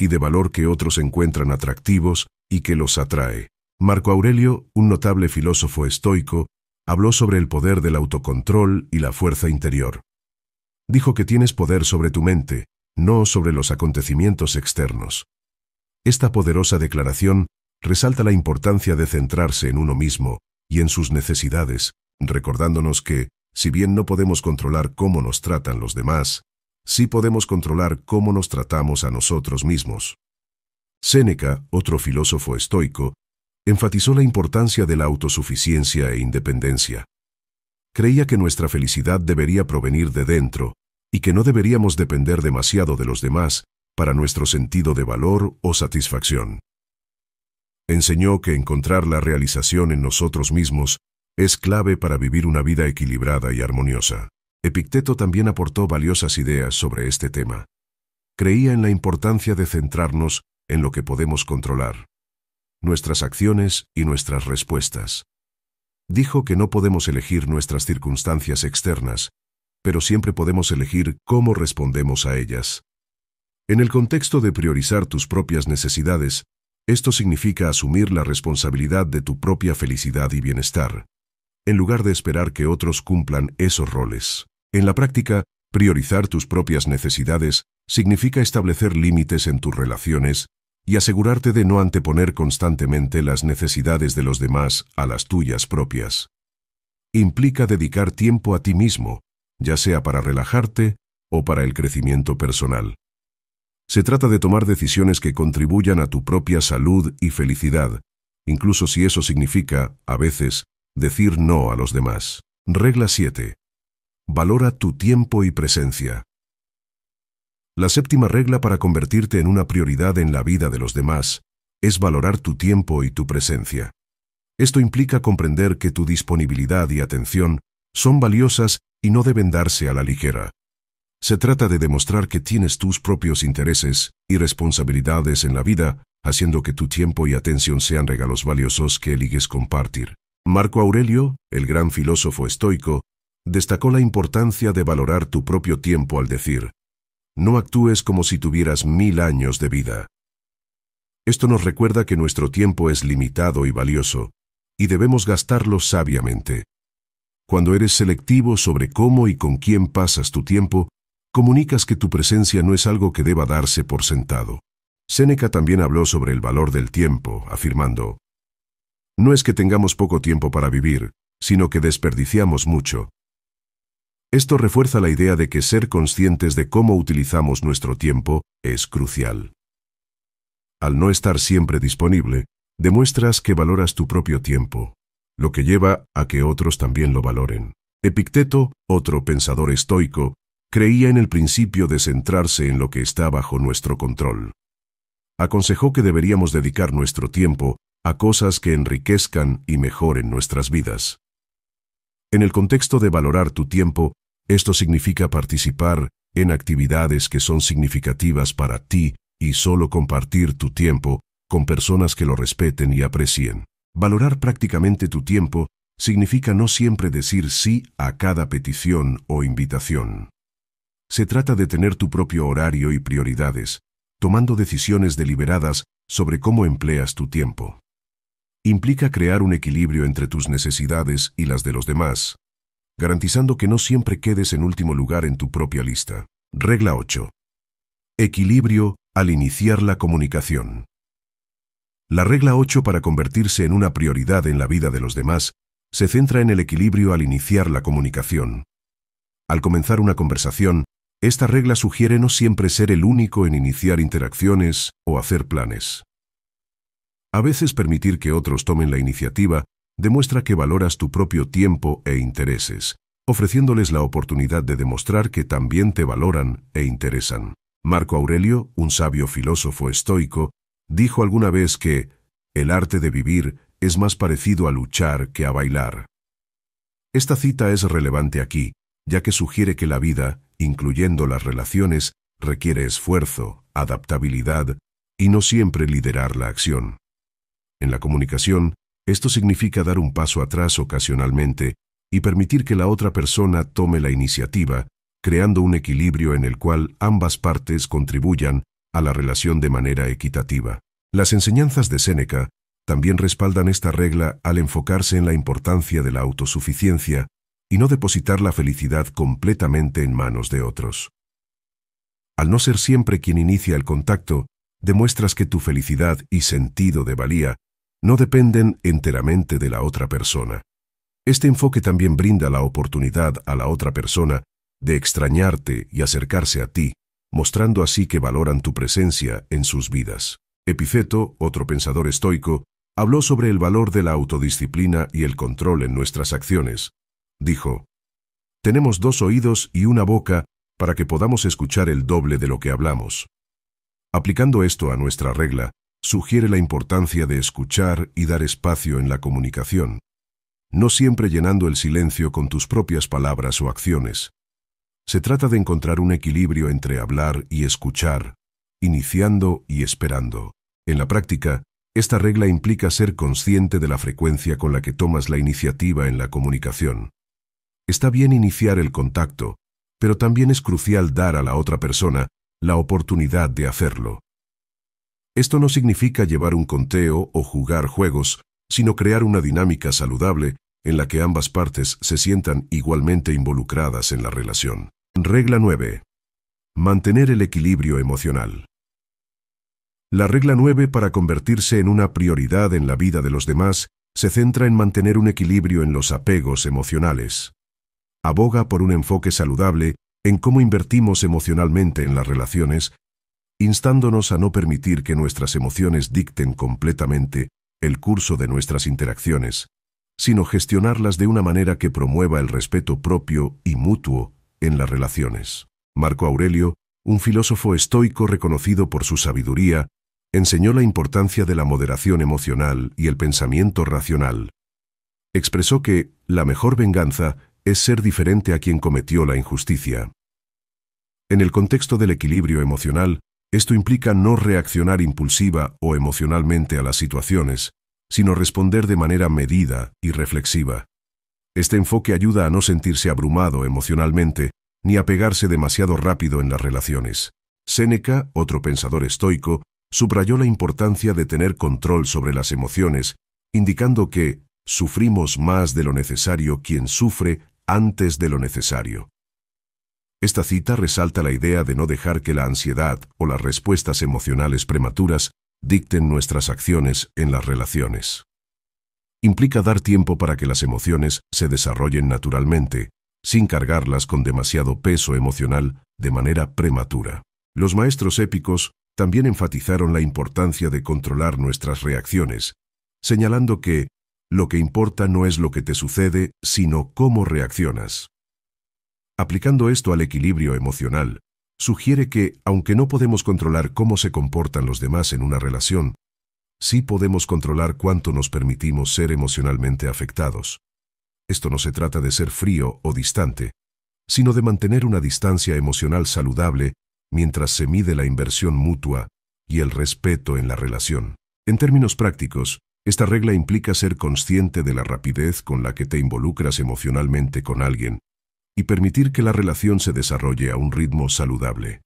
y de valor que otros encuentran atractivos y que los atrae. Marco Aurelio, un notable filósofo estoico, habló sobre el poder del autocontrol y la fuerza interior. Dijo que tienes poder sobre tu mente, no sobre los acontecimientos externos. Esta poderosa declaración resalta la importancia de centrarse en uno mismo y en sus necesidades, recordándonos que, si bien no podemos controlar cómo nos tratan los demás, sí podemos controlar cómo nos tratamos a nosotros mismos. Séneca, otro filósofo estoico, enfatizó la importancia de la autosuficiencia e independencia. Creía que nuestra felicidad debería provenir de dentro y que no deberíamos depender demasiado de los demás para nuestro sentido de valor o satisfacción enseñó que encontrar la realización en nosotros mismos es clave para vivir una vida equilibrada y armoniosa. Epicteto también aportó valiosas ideas sobre este tema. Creía en la importancia de centrarnos en lo que podemos controlar, nuestras acciones y nuestras respuestas. Dijo que no podemos elegir nuestras circunstancias externas, pero siempre podemos elegir cómo respondemos a ellas. En el contexto de priorizar tus propias necesidades, esto significa asumir la responsabilidad de tu propia felicidad y bienestar, en lugar de esperar que otros cumplan esos roles. En la práctica, priorizar tus propias necesidades significa establecer límites en tus relaciones y asegurarte de no anteponer constantemente las necesidades de los demás a las tuyas propias. Implica dedicar tiempo a ti mismo, ya sea para relajarte o para el crecimiento personal. Se trata de tomar decisiones que contribuyan a tu propia salud y felicidad, incluso si eso significa, a veces, decir no a los demás. Regla 7. Valora tu tiempo y presencia. La séptima regla para convertirte en una prioridad en la vida de los demás es valorar tu tiempo y tu presencia. Esto implica comprender que tu disponibilidad y atención son valiosas y no deben darse a la ligera. Se trata de demostrar que tienes tus propios intereses y responsabilidades en la vida, haciendo que tu tiempo y atención sean regalos valiosos que eliges compartir. Marco Aurelio, el gran filósofo estoico, destacó la importancia de valorar tu propio tiempo al decir, no actúes como si tuvieras mil años de vida. Esto nos recuerda que nuestro tiempo es limitado y valioso, y debemos gastarlo sabiamente. Cuando eres selectivo sobre cómo y con quién pasas tu tiempo, comunicas que tu presencia no es algo que deba darse por sentado. Séneca también habló sobre el valor del tiempo, afirmando, No es que tengamos poco tiempo para vivir, sino que desperdiciamos mucho. Esto refuerza la idea de que ser conscientes de cómo utilizamos nuestro tiempo es crucial. Al no estar siempre disponible, demuestras que valoras tu propio tiempo, lo que lleva a que otros también lo valoren. Epicteto, otro pensador estoico, Creía en el principio de centrarse en lo que está bajo nuestro control. Aconsejó que deberíamos dedicar nuestro tiempo a cosas que enriquezcan y mejoren nuestras vidas. En el contexto de valorar tu tiempo, esto significa participar en actividades que son significativas para ti y solo compartir tu tiempo con personas que lo respeten y aprecien. Valorar prácticamente tu tiempo significa no siempre decir sí a cada petición o invitación. Se trata de tener tu propio horario y prioridades, tomando decisiones deliberadas sobre cómo empleas tu tiempo. Implica crear un equilibrio entre tus necesidades y las de los demás, garantizando que no siempre quedes en último lugar en tu propia lista. Regla 8. Equilibrio al iniciar la comunicación. La regla 8 para convertirse en una prioridad en la vida de los demás se centra en el equilibrio al iniciar la comunicación. Al comenzar una conversación, esta regla sugiere no siempre ser el único en iniciar interacciones o hacer planes. A veces permitir que otros tomen la iniciativa demuestra que valoras tu propio tiempo e intereses, ofreciéndoles la oportunidad de demostrar que también te valoran e interesan. Marco Aurelio, un sabio filósofo estoico, dijo alguna vez que el arte de vivir es más parecido a luchar que a bailar. Esta cita es relevante aquí, ya que sugiere que la vida incluyendo las relaciones, requiere esfuerzo, adaptabilidad y no siempre liderar la acción. En la comunicación, esto significa dar un paso atrás ocasionalmente y permitir que la otra persona tome la iniciativa, creando un equilibrio en el cual ambas partes contribuyan a la relación de manera equitativa. Las enseñanzas de Séneca también respaldan esta regla al enfocarse en la importancia de la autosuficiencia y no depositar la felicidad completamente en manos de otros. Al no ser siempre quien inicia el contacto, demuestras que tu felicidad y sentido de valía no dependen enteramente de la otra persona. Este enfoque también brinda la oportunidad a la otra persona de extrañarte y acercarse a ti, mostrando así que valoran tu presencia en sus vidas. Epifeto, otro pensador estoico, habló sobre el valor de la autodisciplina y el control en nuestras acciones, dijo, Tenemos dos oídos y una boca para que podamos escuchar el doble de lo que hablamos. Aplicando esto a nuestra regla, sugiere la importancia de escuchar y dar espacio en la comunicación, no siempre llenando el silencio con tus propias palabras o acciones. Se trata de encontrar un equilibrio entre hablar y escuchar, iniciando y esperando. En la práctica, esta regla implica ser consciente de la frecuencia con la que tomas la iniciativa en la comunicación. Está bien iniciar el contacto, pero también es crucial dar a la otra persona la oportunidad de hacerlo. Esto no significa llevar un conteo o jugar juegos, sino crear una dinámica saludable en la que ambas partes se sientan igualmente involucradas en la relación. Regla 9. Mantener el equilibrio emocional. La regla 9 para convertirse en una prioridad en la vida de los demás se centra en mantener un equilibrio en los apegos emocionales aboga por un enfoque saludable en cómo invertimos emocionalmente en las relaciones, instándonos a no permitir que nuestras emociones dicten completamente el curso de nuestras interacciones, sino gestionarlas de una manera que promueva el respeto propio y mutuo en las relaciones. Marco Aurelio, un filósofo estoico reconocido por su sabiduría, enseñó la importancia de la moderación emocional y el pensamiento racional. Expresó que la mejor venganza es ser diferente a quien cometió la injusticia. En el contexto del equilibrio emocional, esto implica no reaccionar impulsiva o emocionalmente a las situaciones, sino responder de manera medida y reflexiva. Este enfoque ayuda a no sentirse abrumado emocionalmente ni a pegarse demasiado rápido en las relaciones. Séneca, otro pensador estoico, subrayó la importancia de tener control sobre las emociones, indicando que sufrimos más de lo necesario quien sufre antes de lo necesario. Esta cita resalta la idea de no dejar que la ansiedad o las respuestas emocionales prematuras dicten nuestras acciones en las relaciones. Implica dar tiempo para que las emociones se desarrollen naturalmente, sin cargarlas con demasiado peso emocional de manera prematura. Los maestros épicos también enfatizaron la importancia de controlar nuestras reacciones, señalando que lo que importa no es lo que te sucede, sino cómo reaccionas. Aplicando esto al equilibrio emocional, sugiere que, aunque no podemos controlar cómo se comportan los demás en una relación, sí podemos controlar cuánto nos permitimos ser emocionalmente afectados. Esto no se trata de ser frío o distante, sino de mantener una distancia emocional saludable mientras se mide la inversión mutua y el respeto en la relación. En términos prácticos, esta regla implica ser consciente de la rapidez con la que te involucras emocionalmente con alguien y permitir que la relación se desarrolle a un ritmo saludable.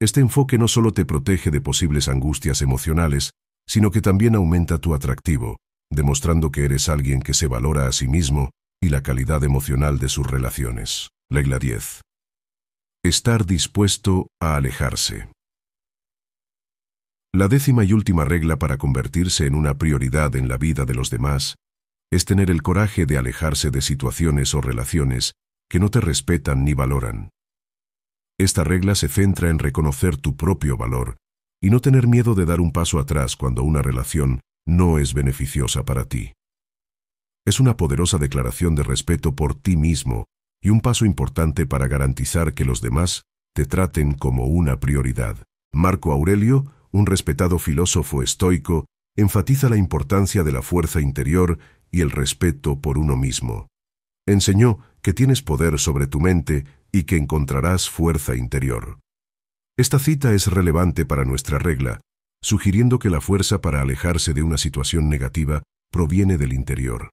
Este enfoque no solo te protege de posibles angustias emocionales, sino que también aumenta tu atractivo, demostrando que eres alguien que se valora a sí mismo y la calidad emocional de sus relaciones. Regla 10. Estar dispuesto a alejarse. La décima y última regla para convertirse en una prioridad en la vida de los demás es tener el coraje de alejarse de situaciones o relaciones que no te respetan ni valoran. Esta regla se centra en reconocer tu propio valor y no tener miedo de dar un paso atrás cuando una relación no es beneficiosa para ti. Es una poderosa declaración de respeto por ti mismo y un paso importante para garantizar que los demás te traten como una prioridad. Marco Aurelio un respetado filósofo estoico, enfatiza la importancia de la fuerza interior y el respeto por uno mismo. Enseñó que tienes poder sobre tu mente y que encontrarás fuerza interior. Esta cita es relevante para nuestra regla, sugiriendo que la fuerza para alejarse de una situación negativa proviene del interior.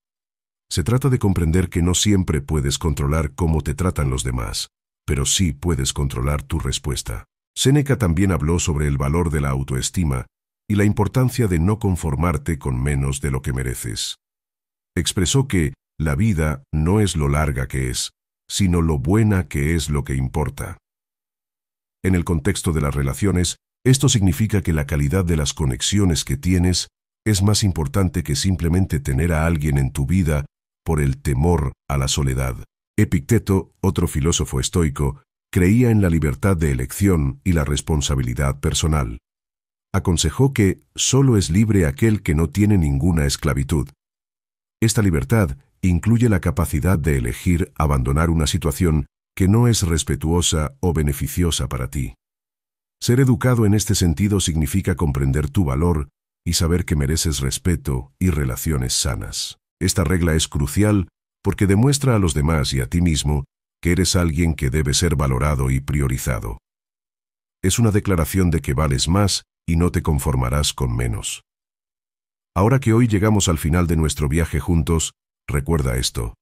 Se trata de comprender que no siempre puedes controlar cómo te tratan los demás, pero sí puedes controlar tu respuesta. Séneca también habló sobre el valor de la autoestima y la importancia de no conformarte con menos de lo que mereces. Expresó que la vida no es lo larga que es, sino lo buena que es lo que importa. En el contexto de las relaciones, esto significa que la calidad de las conexiones que tienes es más importante que simplemente tener a alguien en tu vida por el temor a la soledad. Epicteto, otro filósofo estoico, creía en la libertad de elección y la responsabilidad personal. Aconsejó que solo es libre aquel que no tiene ninguna esclavitud. Esta libertad incluye la capacidad de elegir abandonar una situación que no es respetuosa o beneficiosa para ti. Ser educado en este sentido significa comprender tu valor y saber que mereces respeto y relaciones sanas. Esta regla es crucial porque demuestra a los demás y a ti mismo que eres alguien que debe ser valorado y priorizado. Es una declaración de que vales más y no te conformarás con menos. Ahora que hoy llegamos al final de nuestro viaje juntos, recuerda esto.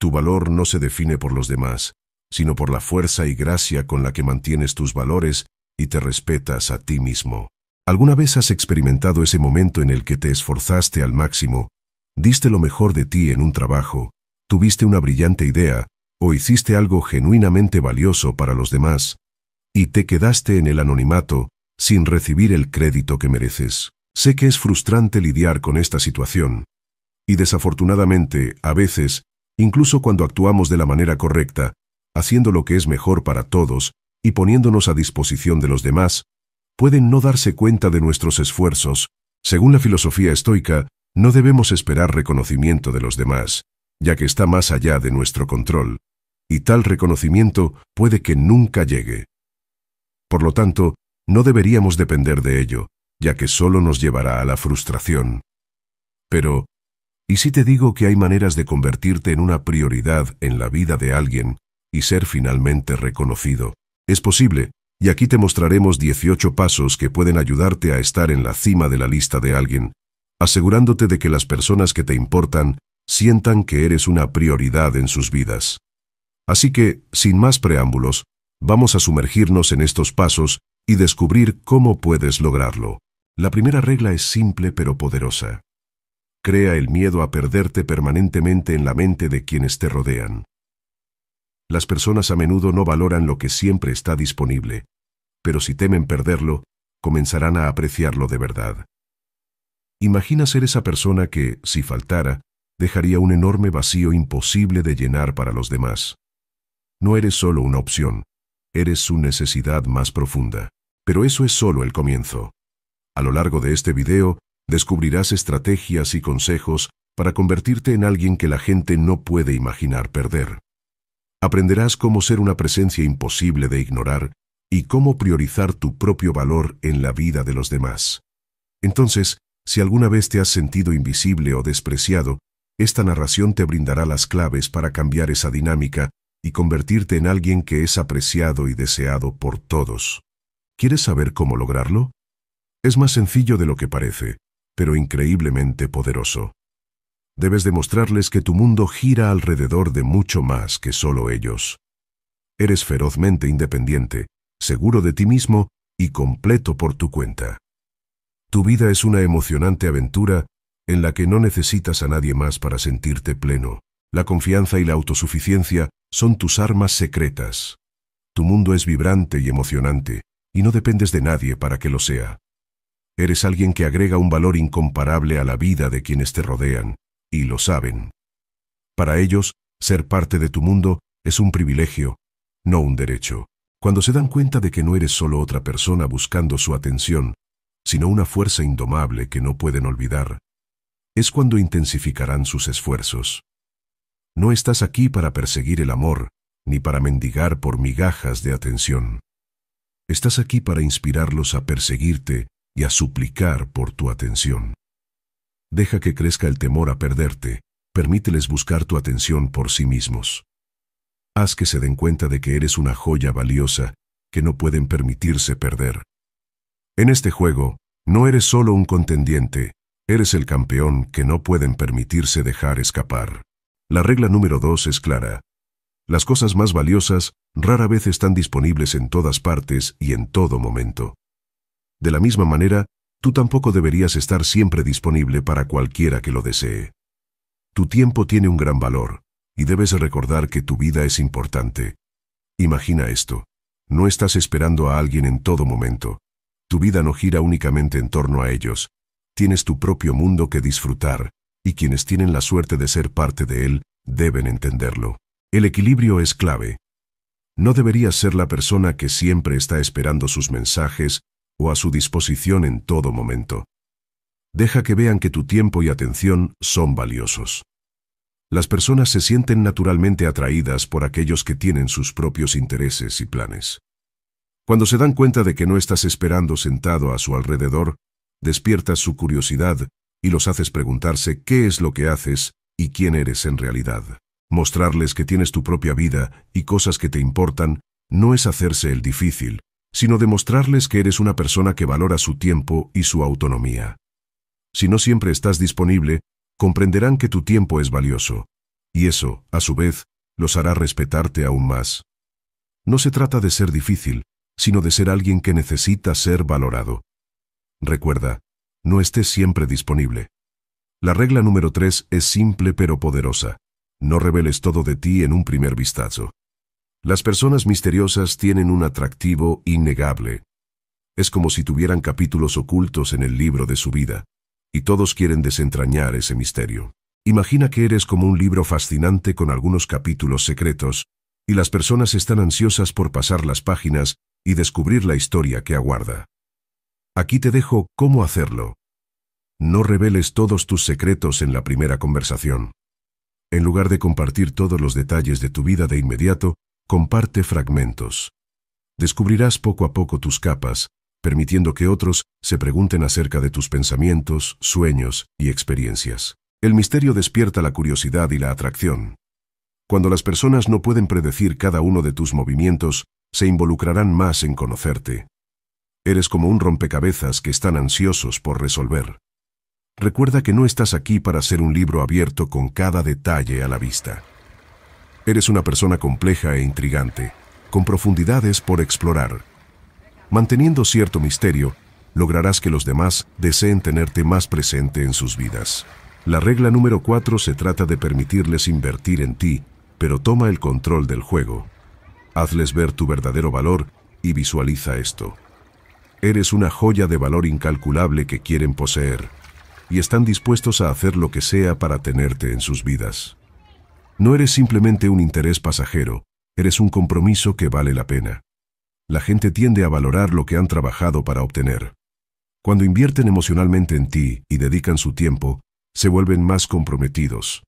Tu valor no se define por los demás, sino por la fuerza y gracia con la que mantienes tus valores y te respetas a ti mismo. ¿Alguna vez has experimentado ese momento en el que te esforzaste al máximo, diste lo mejor de ti en un trabajo, tuviste una brillante idea o hiciste algo genuinamente valioso para los demás, y te quedaste en el anonimato sin recibir el crédito que mereces. Sé que es frustrante lidiar con esta situación, y desafortunadamente, a veces, incluso cuando actuamos de la manera correcta, haciendo lo que es mejor para todos y poniéndonos a disposición de los demás, pueden no darse cuenta de nuestros esfuerzos. Según la filosofía estoica, no debemos esperar reconocimiento de los demás, ya que está más allá de nuestro control y tal reconocimiento puede que nunca llegue. Por lo tanto, no deberíamos depender de ello, ya que solo nos llevará a la frustración. Pero, ¿y si te digo que hay maneras de convertirte en una prioridad en la vida de alguien y ser finalmente reconocido? Es posible, y aquí te mostraremos 18 pasos que pueden ayudarte a estar en la cima de la lista de alguien, asegurándote de que las personas que te importan sientan que eres una prioridad en sus vidas. Así que, sin más preámbulos, vamos a sumergirnos en estos pasos y descubrir cómo puedes lograrlo. La primera regla es simple pero poderosa. Crea el miedo a perderte permanentemente en la mente de quienes te rodean. Las personas a menudo no valoran lo que siempre está disponible, pero si temen perderlo, comenzarán a apreciarlo de verdad. Imagina ser esa persona que, si faltara, dejaría un enorme vacío imposible de llenar para los demás. No eres solo una opción, eres su necesidad más profunda. Pero eso es solo el comienzo. A lo largo de este video, descubrirás estrategias y consejos para convertirte en alguien que la gente no puede imaginar perder. Aprenderás cómo ser una presencia imposible de ignorar y cómo priorizar tu propio valor en la vida de los demás. Entonces, si alguna vez te has sentido invisible o despreciado, esta narración te brindará las claves para cambiar esa dinámica y convertirte en alguien que es apreciado y deseado por todos. ¿Quieres saber cómo lograrlo? Es más sencillo de lo que parece, pero increíblemente poderoso. Debes demostrarles que tu mundo gira alrededor de mucho más que solo ellos. Eres ferozmente independiente, seguro de ti mismo y completo por tu cuenta. Tu vida es una emocionante aventura en la que no necesitas a nadie más para sentirte pleno. La confianza y la autosuficiencia son tus armas secretas. Tu mundo es vibrante y emocionante, y no dependes de nadie para que lo sea. Eres alguien que agrega un valor incomparable a la vida de quienes te rodean, y lo saben. Para ellos, ser parte de tu mundo es un privilegio, no un derecho. Cuando se dan cuenta de que no eres solo otra persona buscando su atención, sino una fuerza indomable que no pueden olvidar, es cuando intensificarán sus esfuerzos. No estás aquí para perseguir el amor, ni para mendigar por migajas de atención. Estás aquí para inspirarlos a perseguirte y a suplicar por tu atención. Deja que crezca el temor a perderte, permíteles buscar tu atención por sí mismos. Haz que se den cuenta de que eres una joya valiosa que no pueden permitirse perder. En este juego, no eres solo un contendiente, eres el campeón que no pueden permitirse dejar escapar. La regla número 2 es clara. Las cosas más valiosas rara vez están disponibles en todas partes y en todo momento. De la misma manera, tú tampoco deberías estar siempre disponible para cualquiera que lo desee. Tu tiempo tiene un gran valor, y debes recordar que tu vida es importante. Imagina esto. No estás esperando a alguien en todo momento. Tu vida no gira únicamente en torno a ellos. Tienes tu propio mundo que disfrutar, y quienes tienen la suerte de ser parte de él deben entenderlo. El equilibrio es clave. No deberías ser la persona que siempre está esperando sus mensajes o a su disposición en todo momento. Deja que vean que tu tiempo y atención son valiosos. Las personas se sienten naturalmente atraídas por aquellos que tienen sus propios intereses y planes. Cuando se dan cuenta de que no estás esperando sentado a su alrededor, despiertas su curiosidad y los haces preguntarse qué es lo que haces y quién eres en realidad. Mostrarles que tienes tu propia vida y cosas que te importan no es hacerse el difícil, sino demostrarles que eres una persona que valora su tiempo y su autonomía. Si no siempre estás disponible, comprenderán que tu tiempo es valioso, y eso, a su vez, los hará respetarte aún más. No se trata de ser difícil, sino de ser alguien que necesita ser valorado. Recuerda, no esté siempre disponible. La regla número 3 es simple pero poderosa. No reveles todo de ti en un primer vistazo. Las personas misteriosas tienen un atractivo innegable. Es como si tuvieran capítulos ocultos en el libro de su vida, y todos quieren desentrañar ese misterio. Imagina que eres como un libro fascinante con algunos capítulos secretos, y las personas están ansiosas por pasar las páginas y descubrir la historia que aguarda. Aquí te dejo cómo hacerlo. No reveles todos tus secretos en la primera conversación. En lugar de compartir todos los detalles de tu vida de inmediato, comparte fragmentos. Descubrirás poco a poco tus capas, permitiendo que otros se pregunten acerca de tus pensamientos, sueños y experiencias. El misterio despierta la curiosidad y la atracción. Cuando las personas no pueden predecir cada uno de tus movimientos, se involucrarán más en conocerte. Eres como un rompecabezas que están ansiosos por resolver. Recuerda que no estás aquí para ser un libro abierto con cada detalle a la vista. Eres una persona compleja e intrigante, con profundidades por explorar. Manteniendo cierto misterio, lograrás que los demás deseen tenerte más presente en sus vidas. La regla número 4 se trata de permitirles invertir en ti, pero toma el control del juego. Hazles ver tu verdadero valor y visualiza esto. Eres una joya de valor incalculable que quieren poseer y están dispuestos a hacer lo que sea para tenerte en sus vidas. No eres simplemente un interés pasajero, eres un compromiso que vale la pena. La gente tiende a valorar lo que han trabajado para obtener. Cuando invierten emocionalmente en ti y dedican su tiempo, se vuelven más comprometidos.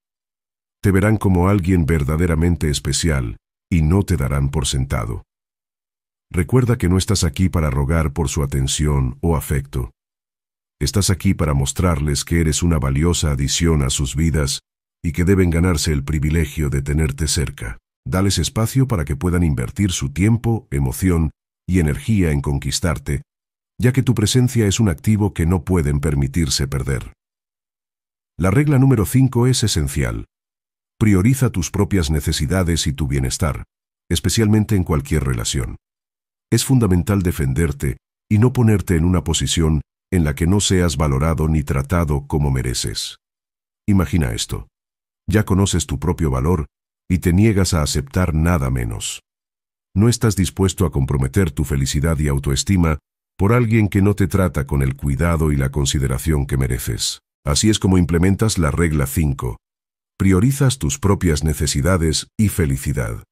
Te verán como alguien verdaderamente especial y no te darán por sentado. Recuerda que no estás aquí para rogar por su atención o afecto. Estás aquí para mostrarles que eres una valiosa adición a sus vidas y que deben ganarse el privilegio de tenerte cerca. Dales espacio para que puedan invertir su tiempo, emoción y energía en conquistarte, ya que tu presencia es un activo que no pueden permitirse perder. La regla número 5 es esencial. Prioriza tus propias necesidades y tu bienestar, especialmente en cualquier relación. Es fundamental defenderte y no ponerte en una posición en la que no seas valorado ni tratado como mereces. Imagina esto. Ya conoces tu propio valor y te niegas a aceptar nada menos. No estás dispuesto a comprometer tu felicidad y autoestima por alguien que no te trata con el cuidado y la consideración que mereces. Así es como implementas la regla 5. Priorizas tus propias necesidades y felicidad.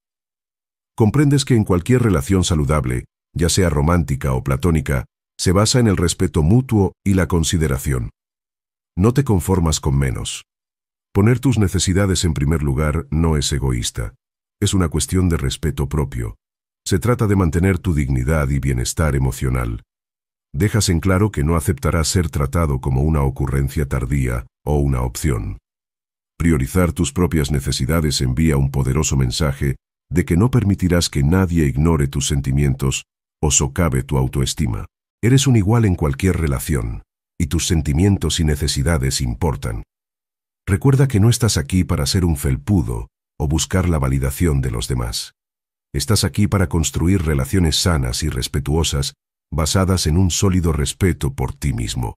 Comprendes que en cualquier relación saludable, ya sea romántica o platónica, se basa en el respeto mutuo y la consideración. No te conformas con menos. Poner tus necesidades en primer lugar no es egoísta. Es una cuestión de respeto propio. Se trata de mantener tu dignidad y bienestar emocional. Dejas en claro que no aceptarás ser tratado como una ocurrencia tardía o una opción. Priorizar tus propias necesidades envía un poderoso mensaje de que no permitirás que nadie ignore tus sentimientos o socave tu autoestima. Eres un igual en cualquier relación, y tus sentimientos y necesidades importan. Recuerda que no estás aquí para ser un felpudo o buscar la validación de los demás. Estás aquí para construir relaciones sanas y respetuosas basadas en un sólido respeto por ti mismo.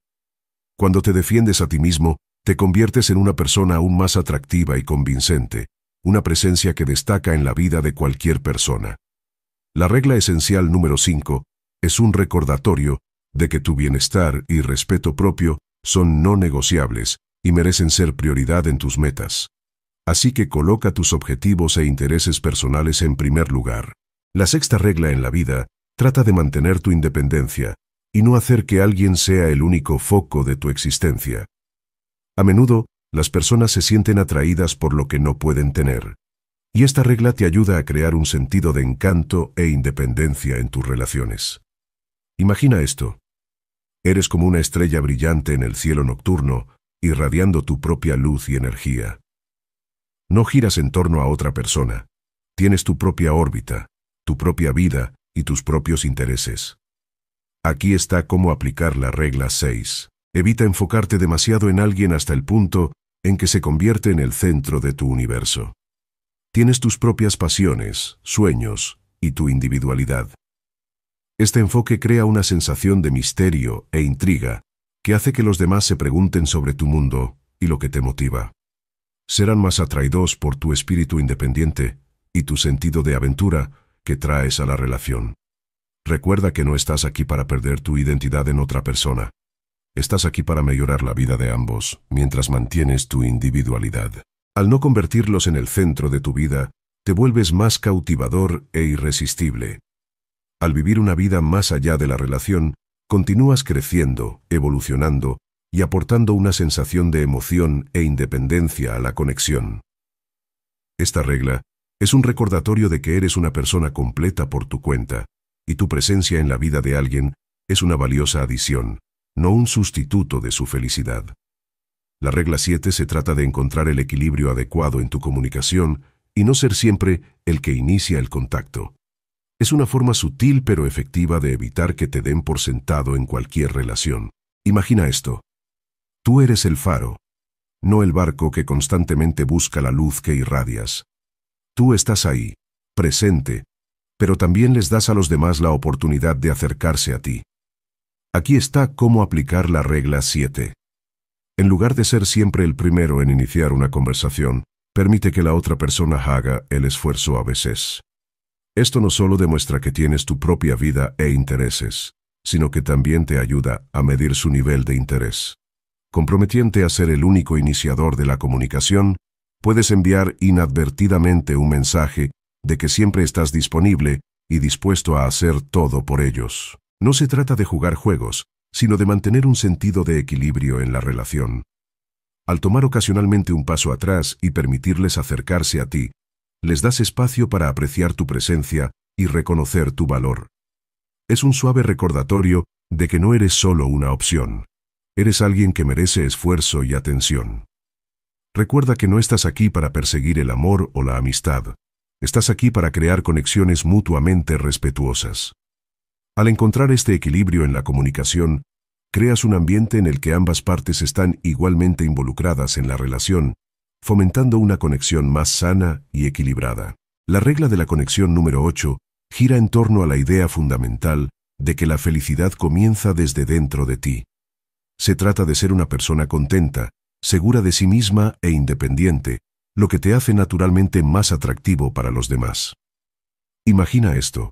Cuando te defiendes a ti mismo, te conviertes en una persona aún más atractiva y convincente, una presencia que destaca en la vida de cualquier persona. La regla esencial número 5 es un recordatorio de que tu bienestar y respeto propio son no negociables y merecen ser prioridad en tus metas. Así que coloca tus objetivos e intereses personales en primer lugar. La sexta regla en la vida trata de mantener tu independencia y no hacer que alguien sea el único foco de tu existencia. A menudo, las personas se sienten atraídas por lo que no pueden tener. Y esta regla te ayuda a crear un sentido de encanto e independencia en tus relaciones. Imagina esto. Eres como una estrella brillante en el cielo nocturno, irradiando tu propia luz y energía. No giras en torno a otra persona. Tienes tu propia órbita, tu propia vida y tus propios intereses. Aquí está cómo aplicar la regla 6. Evita enfocarte demasiado en alguien hasta el punto en que se convierte en el centro de tu universo. Tienes tus propias pasiones, sueños y tu individualidad. Este enfoque crea una sensación de misterio e intriga que hace que los demás se pregunten sobre tu mundo y lo que te motiva. Serán más atraídos por tu espíritu independiente y tu sentido de aventura que traes a la relación. Recuerda que no estás aquí para perder tu identidad en otra persona. Estás aquí para mejorar la vida de ambos, mientras mantienes tu individualidad. Al no convertirlos en el centro de tu vida, te vuelves más cautivador e irresistible. Al vivir una vida más allá de la relación, continúas creciendo, evolucionando y aportando una sensación de emoción e independencia a la conexión. Esta regla es un recordatorio de que eres una persona completa por tu cuenta, y tu presencia en la vida de alguien es una valiosa adición, no un sustituto de su felicidad. La regla 7 se trata de encontrar el equilibrio adecuado en tu comunicación y no ser siempre el que inicia el contacto. Es una forma sutil pero efectiva de evitar que te den por sentado en cualquier relación. Imagina esto. Tú eres el faro, no el barco que constantemente busca la luz que irradias. Tú estás ahí, presente, pero también les das a los demás la oportunidad de acercarse a ti. Aquí está cómo aplicar la regla 7. En lugar de ser siempre el primero en iniciar una conversación, permite que la otra persona haga el esfuerzo a veces. Esto no solo demuestra que tienes tu propia vida e intereses, sino que también te ayuda a medir su nivel de interés. Comprometiente a ser el único iniciador de la comunicación, puedes enviar inadvertidamente un mensaje de que siempre estás disponible y dispuesto a hacer todo por ellos. No se trata de jugar juegos, sino de mantener un sentido de equilibrio en la relación. Al tomar ocasionalmente un paso atrás y permitirles acercarse a ti, les das espacio para apreciar tu presencia y reconocer tu valor. Es un suave recordatorio de que no eres solo una opción. Eres alguien que merece esfuerzo y atención. Recuerda que no estás aquí para perseguir el amor o la amistad. Estás aquí para crear conexiones mutuamente respetuosas. Al encontrar este equilibrio en la comunicación, creas un ambiente en el que ambas partes están igualmente involucradas en la relación fomentando una conexión más sana y equilibrada. La regla de la conexión número 8 gira en torno a la idea fundamental de que la felicidad comienza desde dentro de ti. Se trata de ser una persona contenta, segura de sí misma e independiente, lo que te hace naturalmente más atractivo para los demás. Imagina esto.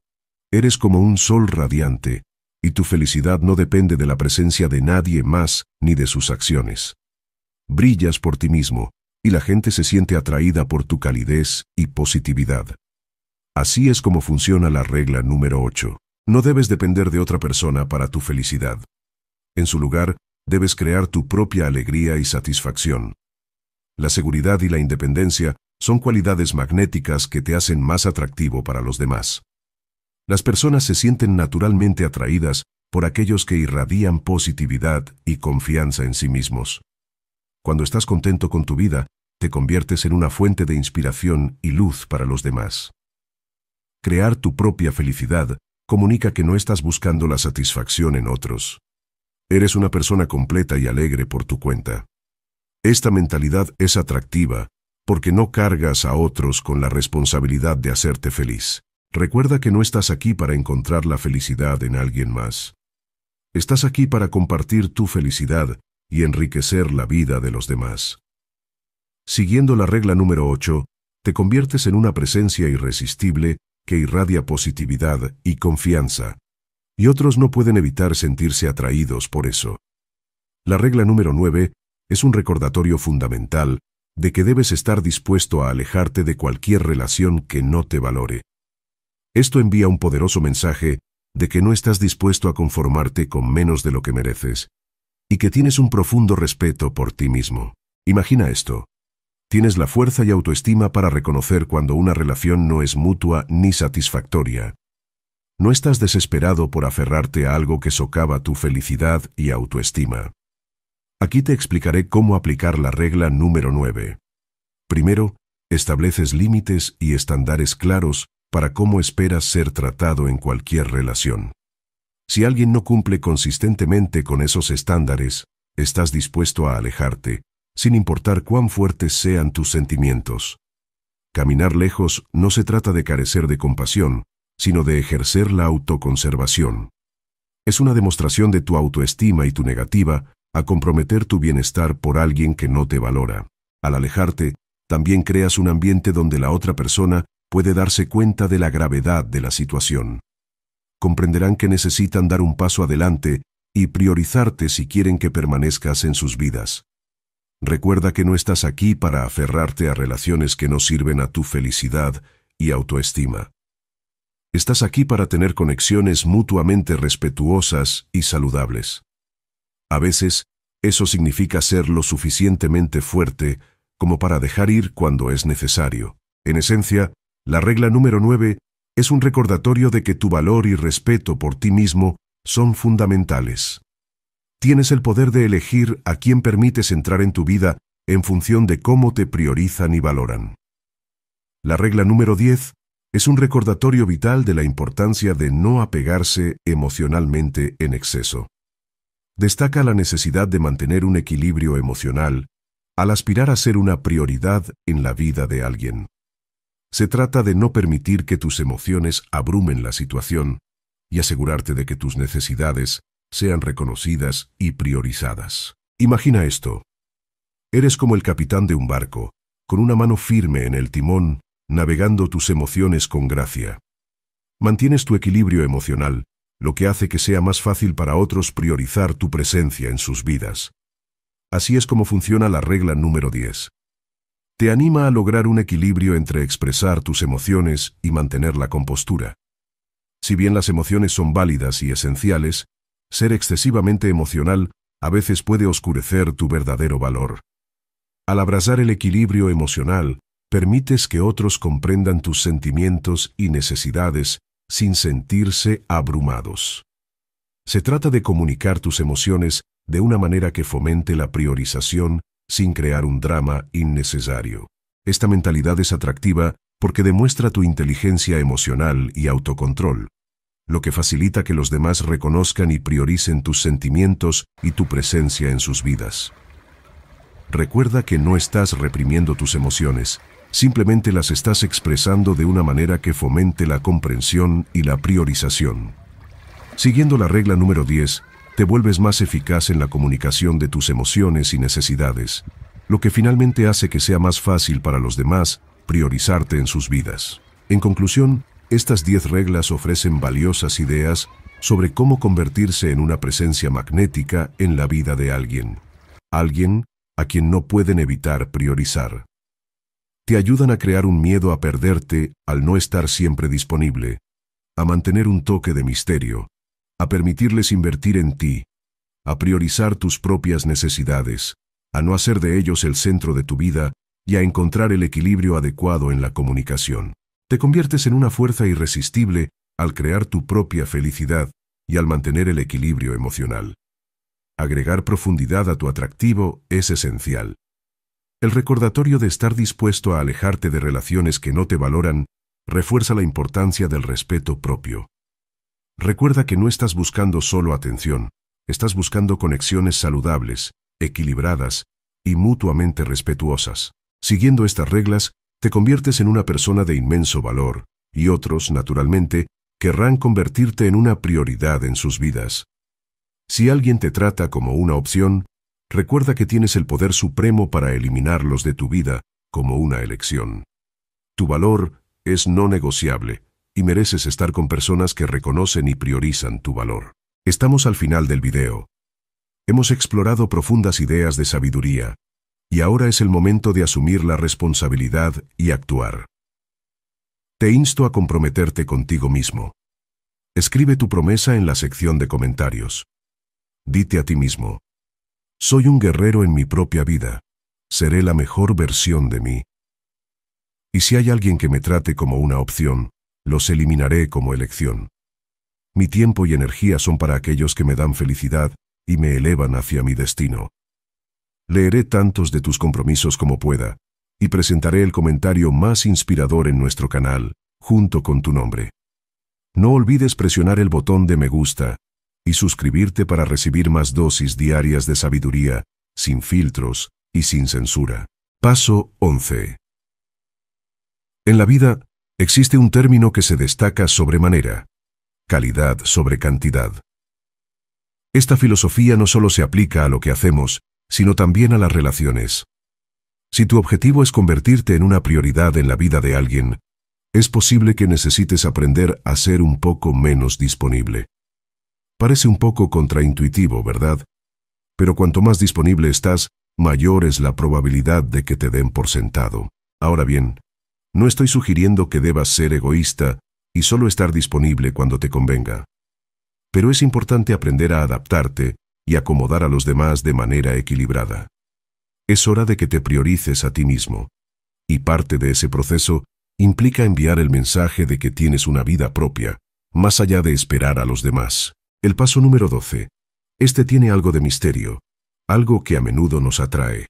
Eres como un sol radiante, y tu felicidad no depende de la presencia de nadie más ni de sus acciones. Brillas por ti mismo, y la gente se siente atraída por tu calidez y positividad. Así es como funciona la regla número 8. No debes depender de otra persona para tu felicidad. En su lugar, debes crear tu propia alegría y satisfacción. La seguridad y la independencia son cualidades magnéticas que te hacen más atractivo para los demás. Las personas se sienten naturalmente atraídas por aquellos que irradian positividad y confianza en sí mismos. Cuando estás contento con tu vida, te conviertes en una fuente de inspiración y luz para los demás. Crear tu propia felicidad comunica que no estás buscando la satisfacción en otros. Eres una persona completa y alegre por tu cuenta. Esta mentalidad es atractiva porque no cargas a otros con la responsabilidad de hacerte feliz. Recuerda que no estás aquí para encontrar la felicidad en alguien más. Estás aquí para compartir tu felicidad y enriquecer la vida de los demás. Siguiendo la regla número 8, te conviertes en una presencia irresistible que irradia positividad y confianza, y otros no pueden evitar sentirse atraídos por eso. La regla número 9 es un recordatorio fundamental de que debes estar dispuesto a alejarte de cualquier relación que no te valore. Esto envía un poderoso mensaje de que no estás dispuesto a conformarte con menos de lo que mereces, y que tienes un profundo respeto por ti mismo. Imagina esto. Tienes la fuerza y autoestima para reconocer cuando una relación no es mutua ni satisfactoria. No estás desesperado por aferrarte a algo que socava tu felicidad y autoestima. Aquí te explicaré cómo aplicar la regla número 9. Primero, estableces límites y estándares claros para cómo esperas ser tratado en cualquier relación. Si alguien no cumple consistentemente con esos estándares, estás dispuesto a alejarte, sin importar cuán fuertes sean tus sentimientos. Caminar lejos no se trata de carecer de compasión, sino de ejercer la autoconservación. Es una demostración de tu autoestima y tu negativa a comprometer tu bienestar por alguien que no te valora. Al alejarte, también creas un ambiente donde la otra persona puede darse cuenta de la gravedad de la situación. Comprenderán que necesitan dar un paso adelante y priorizarte si quieren que permanezcas en sus vidas. Recuerda que no estás aquí para aferrarte a relaciones que no sirven a tu felicidad y autoestima. Estás aquí para tener conexiones mutuamente respetuosas y saludables. A veces, eso significa ser lo suficientemente fuerte como para dejar ir cuando es necesario. En esencia, la regla número 9 es un recordatorio de que tu valor y respeto por ti mismo son fundamentales. Tienes el poder de elegir a quién permites entrar en tu vida en función de cómo te priorizan y valoran. La regla número 10 es un recordatorio vital de la importancia de no apegarse emocionalmente en exceso. Destaca la necesidad de mantener un equilibrio emocional al aspirar a ser una prioridad en la vida de alguien. Se trata de no permitir que tus emociones abrumen la situación y asegurarte de que tus necesidades sean reconocidas y priorizadas. Imagina esto. Eres como el capitán de un barco, con una mano firme en el timón, navegando tus emociones con gracia. Mantienes tu equilibrio emocional, lo que hace que sea más fácil para otros priorizar tu presencia en sus vidas. Así es como funciona la regla número 10. Te anima a lograr un equilibrio entre expresar tus emociones y mantener la compostura. Si bien las emociones son válidas y esenciales, ser excesivamente emocional a veces puede oscurecer tu verdadero valor. Al abrazar el equilibrio emocional, permites que otros comprendan tus sentimientos y necesidades sin sentirse abrumados. Se trata de comunicar tus emociones de una manera que fomente la priorización sin crear un drama innecesario. Esta mentalidad es atractiva porque demuestra tu inteligencia emocional y autocontrol lo que facilita que los demás reconozcan y prioricen tus sentimientos y tu presencia en sus vidas. Recuerda que no estás reprimiendo tus emociones, simplemente las estás expresando de una manera que fomente la comprensión y la priorización. Siguiendo la regla número 10, te vuelves más eficaz en la comunicación de tus emociones y necesidades, lo que finalmente hace que sea más fácil para los demás priorizarte en sus vidas. En conclusión, estas 10 reglas ofrecen valiosas ideas sobre cómo convertirse en una presencia magnética en la vida de alguien. Alguien a quien no pueden evitar priorizar. Te ayudan a crear un miedo a perderte al no estar siempre disponible, a mantener un toque de misterio, a permitirles invertir en ti, a priorizar tus propias necesidades, a no hacer de ellos el centro de tu vida y a encontrar el equilibrio adecuado en la comunicación. Te conviertes en una fuerza irresistible al crear tu propia felicidad y al mantener el equilibrio emocional. Agregar profundidad a tu atractivo es esencial. El recordatorio de estar dispuesto a alejarte de relaciones que no te valoran refuerza la importancia del respeto propio. Recuerda que no estás buscando solo atención, estás buscando conexiones saludables, equilibradas y mutuamente respetuosas. Siguiendo estas reglas, te conviertes en una persona de inmenso valor, y otros, naturalmente, querrán convertirte en una prioridad en sus vidas. Si alguien te trata como una opción, recuerda que tienes el poder supremo para eliminarlos de tu vida como una elección. Tu valor es no negociable y mereces estar con personas que reconocen y priorizan tu valor. Estamos al final del video. Hemos explorado profundas ideas de sabiduría, y ahora es el momento de asumir la responsabilidad y actuar. Te insto a comprometerte contigo mismo. Escribe tu promesa en la sección de comentarios. Dite a ti mismo, soy un guerrero en mi propia vida, seré la mejor versión de mí. Y si hay alguien que me trate como una opción, los eliminaré como elección. Mi tiempo y energía son para aquellos que me dan felicidad y me elevan hacia mi destino. Leeré tantos de tus compromisos como pueda y presentaré el comentario más inspirador en nuestro canal, junto con tu nombre. No olvides presionar el botón de me gusta y suscribirte para recibir más dosis diarias de sabiduría, sin filtros y sin censura. Paso 11. En la vida, existe un término que se destaca sobremanera, calidad sobre cantidad. Esta filosofía no solo se aplica a lo que hacemos, sino también a las relaciones. Si tu objetivo es convertirte en una prioridad en la vida de alguien, es posible que necesites aprender a ser un poco menos disponible. Parece un poco contraintuitivo, ¿verdad? Pero cuanto más disponible estás, mayor es la probabilidad de que te den por sentado. Ahora bien, no estoy sugiriendo que debas ser egoísta y solo estar disponible cuando te convenga. Pero es importante aprender a adaptarte y acomodar a los demás de manera equilibrada. Es hora de que te priorices a ti mismo. Y parte de ese proceso implica enviar el mensaje de que tienes una vida propia, más allá de esperar a los demás. El paso número 12. Este tiene algo de misterio, algo que a menudo nos atrae.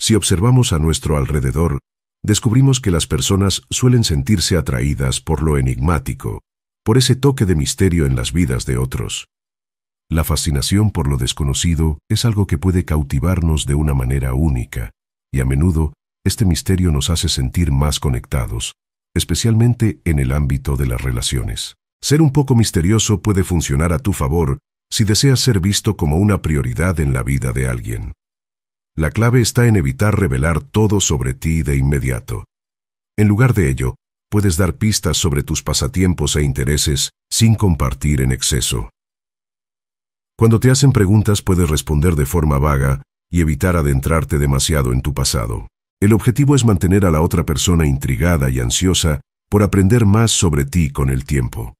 Si observamos a nuestro alrededor, descubrimos que las personas suelen sentirse atraídas por lo enigmático, por ese toque de misterio en las vidas de otros. La fascinación por lo desconocido es algo que puede cautivarnos de una manera única, y a menudo este misterio nos hace sentir más conectados, especialmente en el ámbito de las relaciones. Ser un poco misterioso puede funcionar a tu favor si deseas ser visto como una prioridad en la vida de alguien. La clave está en evitar revelar todo sobre ti de inmediato. En lugar de ello, puedes dar pistas sobre tus pasatiempos e intereses sin compartir en exceso. Cuando te hacen preguntas puedes responder de forma vaga y evitar adentrarte demasiado en tu pasado. El objetivo es mantener a la otra persona intrigada y ansiosa por aprender más sobre ti con el tiempo.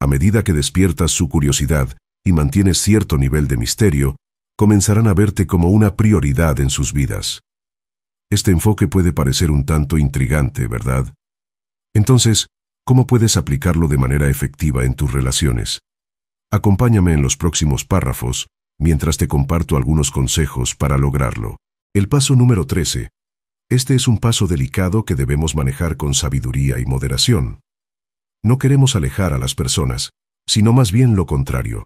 A medida que despiertas su curiosidad y mantienes cierto nivel de misterio, comenzarán a verte como una prioridad en sus vidas. Este enfoque puede parecer un tanto intrigante, ¿verdad? Entonces, ¿cómo puedes aplicarlo de manera efectiva en tus relaciones? Acompáñame en los próximos párrafos, mientras te comparto algunos consejos para lograrlo. El paso número 13. Este es un paso delicado que debemos manejar con sabiduría y moderación. No queremos alejar a las personas, sino más bien lo contrario.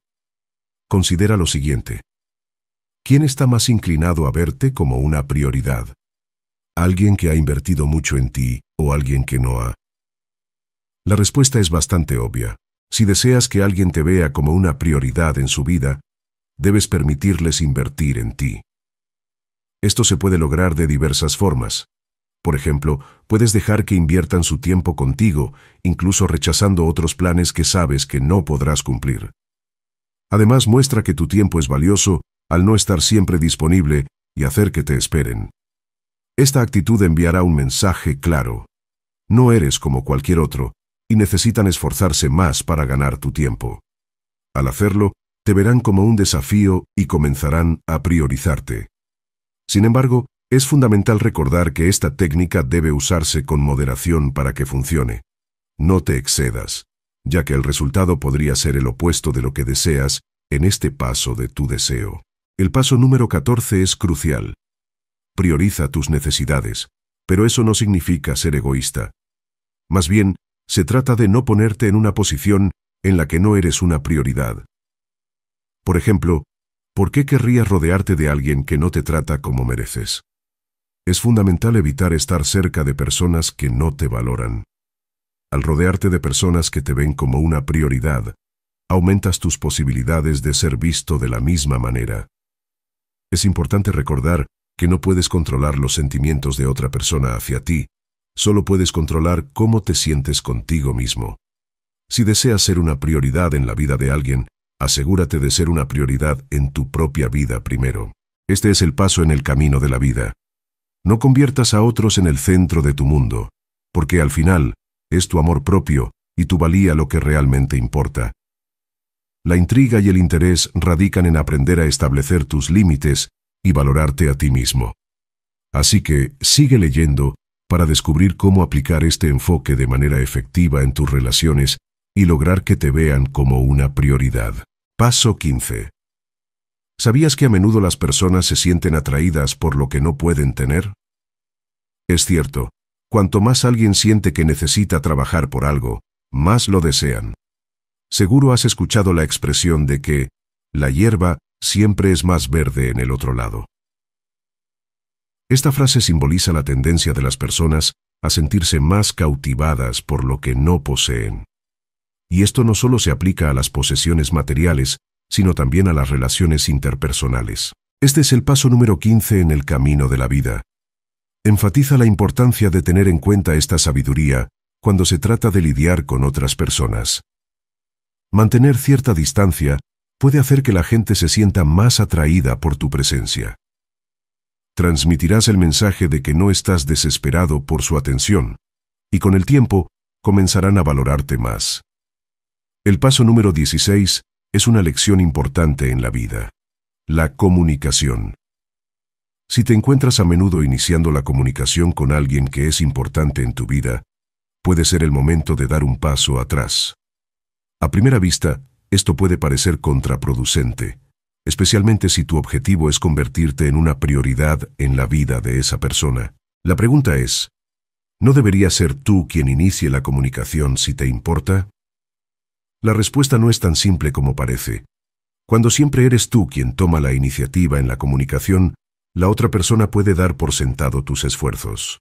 Considera lo siguiente. ¿Quién está más inclinado a verte como una prioridad? ¿Alguien que ha invertido mucho en ti o alguien que no ha? La respuesta es bastante obvia. Si deseas que alguien te vea como una prioridad en su vida, debes permitirles invertir en ti. Esto se puede lograr de diversas formas. Por ejemplo, puedes dejar que inviertan su tiempo contigo, incluso rechazando otros planes que sabes que no podrás cumplir. Además, muestra que tu tiempo es valioso al no estar siempre disponible y hacer que te esperen. Esta actitud enviará un mensaje claro. No eres como cualquier otro, y necesitan esforzarse más para ganar tu tiempo. Al hacerlo, te verán como un desafío y comenzarán a priorizarte. Sin embargo, es fundamental recordar que esta técnica debe usarse con moderación para que funcione. No te excedas, ya que el resultado podría ser el opuesto de lo que deseas en este paso de tu deseo. El paso número 14 es crucial. Prioriza tus necesidades, pero eso no significa ser egoísta. Más bien, se trata de no ponerte en una posición en la que no eres una prioridad. Por ejemplo, ¿por qué querrías rodearte de alguien que no te trata como mereces? Es fundamental evitar estar cerca de personas que no te valoran. Al rodearte de personas que te ven como una prioridad, aumentas tus posibilidades de ser visto de la misma manera. Es importante recordar que no puedes controlar los sentimientos de otra persona hacia ti, Solo puedes controlar cómo te sientes contigo mismo. Si deseas ser una prioridad en la vida de alguien, asegúrate de ser una prioridad en tu propia vida primero. Este es el paso en el camino de la vida. No conviertas a otros en el centro de tu mundo, porque al final, es tu amor propio y tu valía lo que realmente importa. La intriga y el interés radican en aprender a establecer tus límites y valorarte a ti mismo. Así que sigue leyendo para descubrir cómo aplicar este enfoque de manera efectiva en tus relaciones y lograr que te vean como una prioridad. Paso 15. ¿Sabías que a menudo las personas se sienten atraídas por lo que no pueden tener? Es cierto, cuanto más alguien siente que necesita trabajar por algo, más lo desean. Seguro has escuchado la expresión de que la hierba siempre es más verde en el otro lado. Esta frase simboliza la tendencia de las personas a sentirse más cautivadas por lo que no poseen. Y esto no solo se aplica a las posesiones materiales, sino también a las relaciones interpersonales. Este es el paso número 15 en el camino de la vida. Enfatiza la importancia de tener en cuenta esta sabiduría cuando se trata de lidiar con otras personas. Mantener cierta distancia puede hacer que la gente se sienta más atraída por tu presencia transmitirás el mensaje de que no estás desesperado por su atención, y con el tiempo comenzarán a valorarte más. El paso número 16 es una lección importante en la vida, la comunicación. Si te encuentras a menudo iniciando la comunicación con alguien que es importante en tu vida, puede ser el momento de dar un paso atrás. A primera vista, esto puede parecer contraproducente, especialmente si tu objetivo es convertirte en una prioridad en la vida de esa persona. La pregunta es, ¿no deberías ser tú quien inicie la comunicación si te importa? La respuesta no es tan simple como parece. Cuando siempre eres tú quien toma la iniciativa en la comunicación, la otra persona puede dar por sentado tus esfuerzos.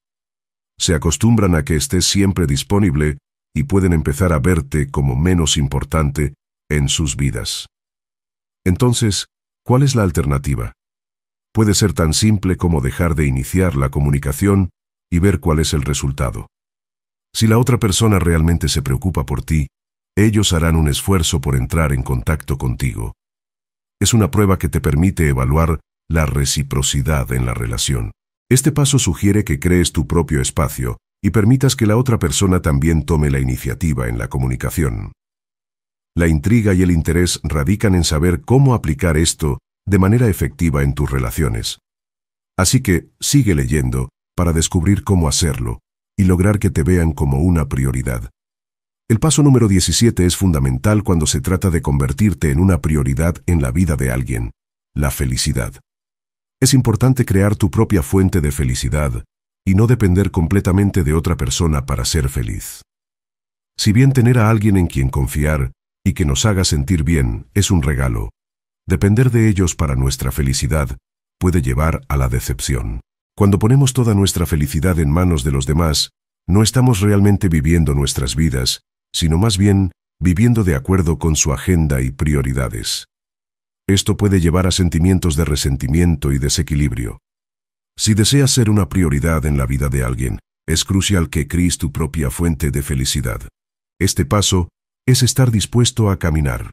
Se acostumbran a que estés siempre disponible y pueden empezar a verte como menos importante en sus vidas. Entonces, ¿Cuál es la alternativa? Puede ser tan simple como dejar de iniciar la comunicación y ver cuál es el resultado. Si la otra persona realmente se preocupa por ti, ellos harán un esfuerzo por entrar en contacto contigo. Es una prueba que te permite evaluar la reciprocidad en la relación. Este paso sugiere que crees tu propio espacio y permitas que la otra persona también tome la iniciativa en la comunicación. La intriga y el interés radican en saber cómo aplicar esto de manera efectiva en tus relaciones. Así que sigue leyendo para descubrir cómo hacerlo y lograr que te vean como una prioridad. El paso número 17 es fundamental cuando se trata de convertirte en una prioridad en la vida de alguien, la felicidad. Es importante crear tu propia fuente de felicidad y no depender completamente de otra persona para ser feliz. Si bien tener a alguien en quien confiar y que nos haga sentir bien es un regalo. Depender de ellos para nuestra felicidad puede llevar a la decepción. Cuando ponemos toda nuestra felicidad en manos de los demás, no estamos realmente viviendo nuestras vidas, sino más bien viviendo de acuerdo con su agenda y prioridades. Esto puede llevar a sentimientos de resentimiento y desequilibrio. Si deseas ser una prioridad en la vida de alguien, es crucial que crees tu propia fuente de felicidad. Este paso es estar dispuesto a caminar.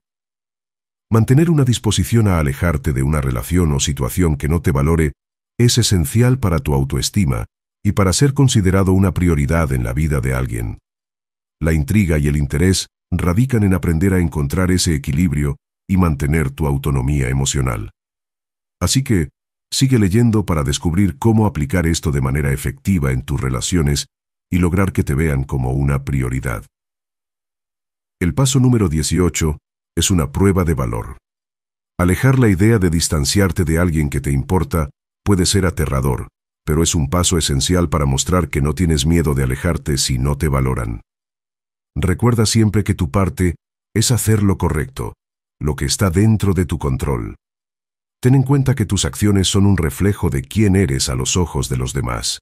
Mantener una disposición a alejarte de una relación o situación que no te valore es esencial para tu autoestima y para ser considerado una prioridad en la vida de alguien. La intriga y el interés radican en aprender a encontrar ese equilibrio y mantener tu autonomía emocional. Así que, sigue leyendo para descubrir cómo aplicar esto de manera efectiva en tus relaciones y lograr que te vean como una prioridad. El paso número 18 es una prueba de valor. Alejar la idea de distanciarte de alguien que te importa puede ser aterrador, pero es un paso esencial para mostrar que no tienes miedo de alejarte si no te valoran. Recuerda siempre que tu parte es hacer lo correcto, lo que está dentro de tu control. Ten en cuenta que tus acciones son un reflejo de quién eres a los ojos de los demás,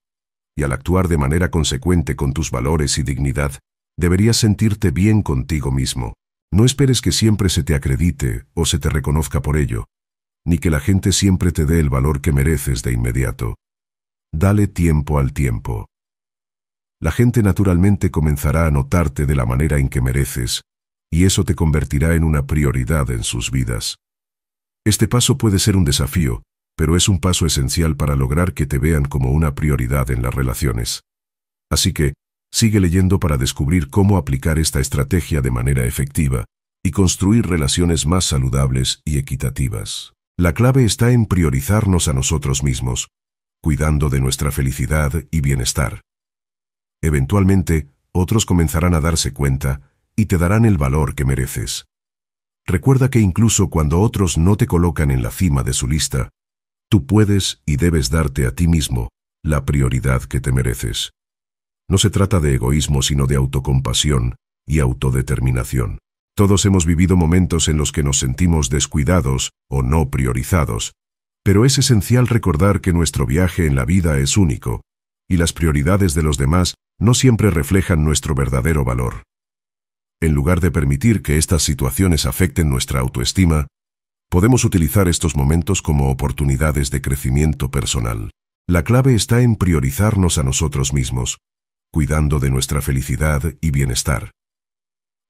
y al actuar de manera consecuente con tus valores y dignidad, deberías sentirte bien contigo mismo. No esperes que siempre se te acredite o se te reconozca por ello, ni que la gente siempre te dé el valor que mereces de inmediato. Dale tiempo al tiempo. La gente naturalmente comenzará a notarte de la manera en que mereces, y eso te convertirá en una prioridad en sus vidas. Este paso puede ser un desafío, pero es un paso esencial para lograr que te vean como una prioridad en las relaciones. Así que, Sigue leyendo para descubrir cómo aplicar esta estrategia de manera efectiva y construir relaciones más saludables y equitativas. La clave está en priorizarnos a nosotros mismos, cuidando de nuestra felicidad y bienestar. Eventualmente, otros comenzarán a darse cuenta y te darán el valor que mereces. Recuerda que incluso cuando otros no te colocan en la cima de su lista, tú puedes y debes darte a ti mismo la prioridad que te mereces. No se trata de egoísmo, sino de autocompasión y autodeterminación. Todos hemos vivido momentos en los que nos sentimos descuidados o no priorizados, pero es esencial recordar que nuestro viaje en la vida es único, y las prioridades de los demás no siempre reflejan nuestro verdadero valor. En lugar de permitir que estas situaciones afecten nuestra autoestima, podemos utilizar estos momentos como oportunidades de crecimiento personal. La clave está en priorizarnos a nosotros mismos, cuidando de nuestra felicidad y bienestar.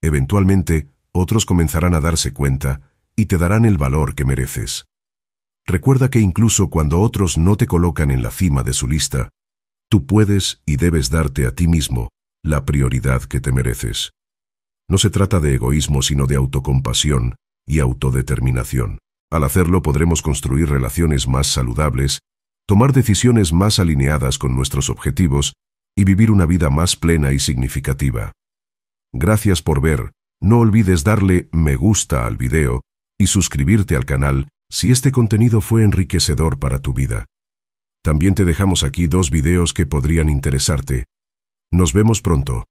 Eventualmente, otros comenzarán a darse cuenta y te darán el valor que mereces. Recuerda que incluso cuando otros no te colocan en la cima de su lista, tú puedes y debes darte a ti mismo la prioridad que te mereces. No se trata de egoísmo sino de autocompasión y autodeterminación. Al hacerlo podremos construir relaciones más saludables, tomar decisiones más alineadas con nuestros objetivos y vivir una vida más plena y significativa. Gracias por ver, no olvides darle me gusta al video y suscribirte al canal si este contenido fue enriquecedor para tu vida. También te dejamos aquí dos videos que podrían interesarte. Nos vemos pronto.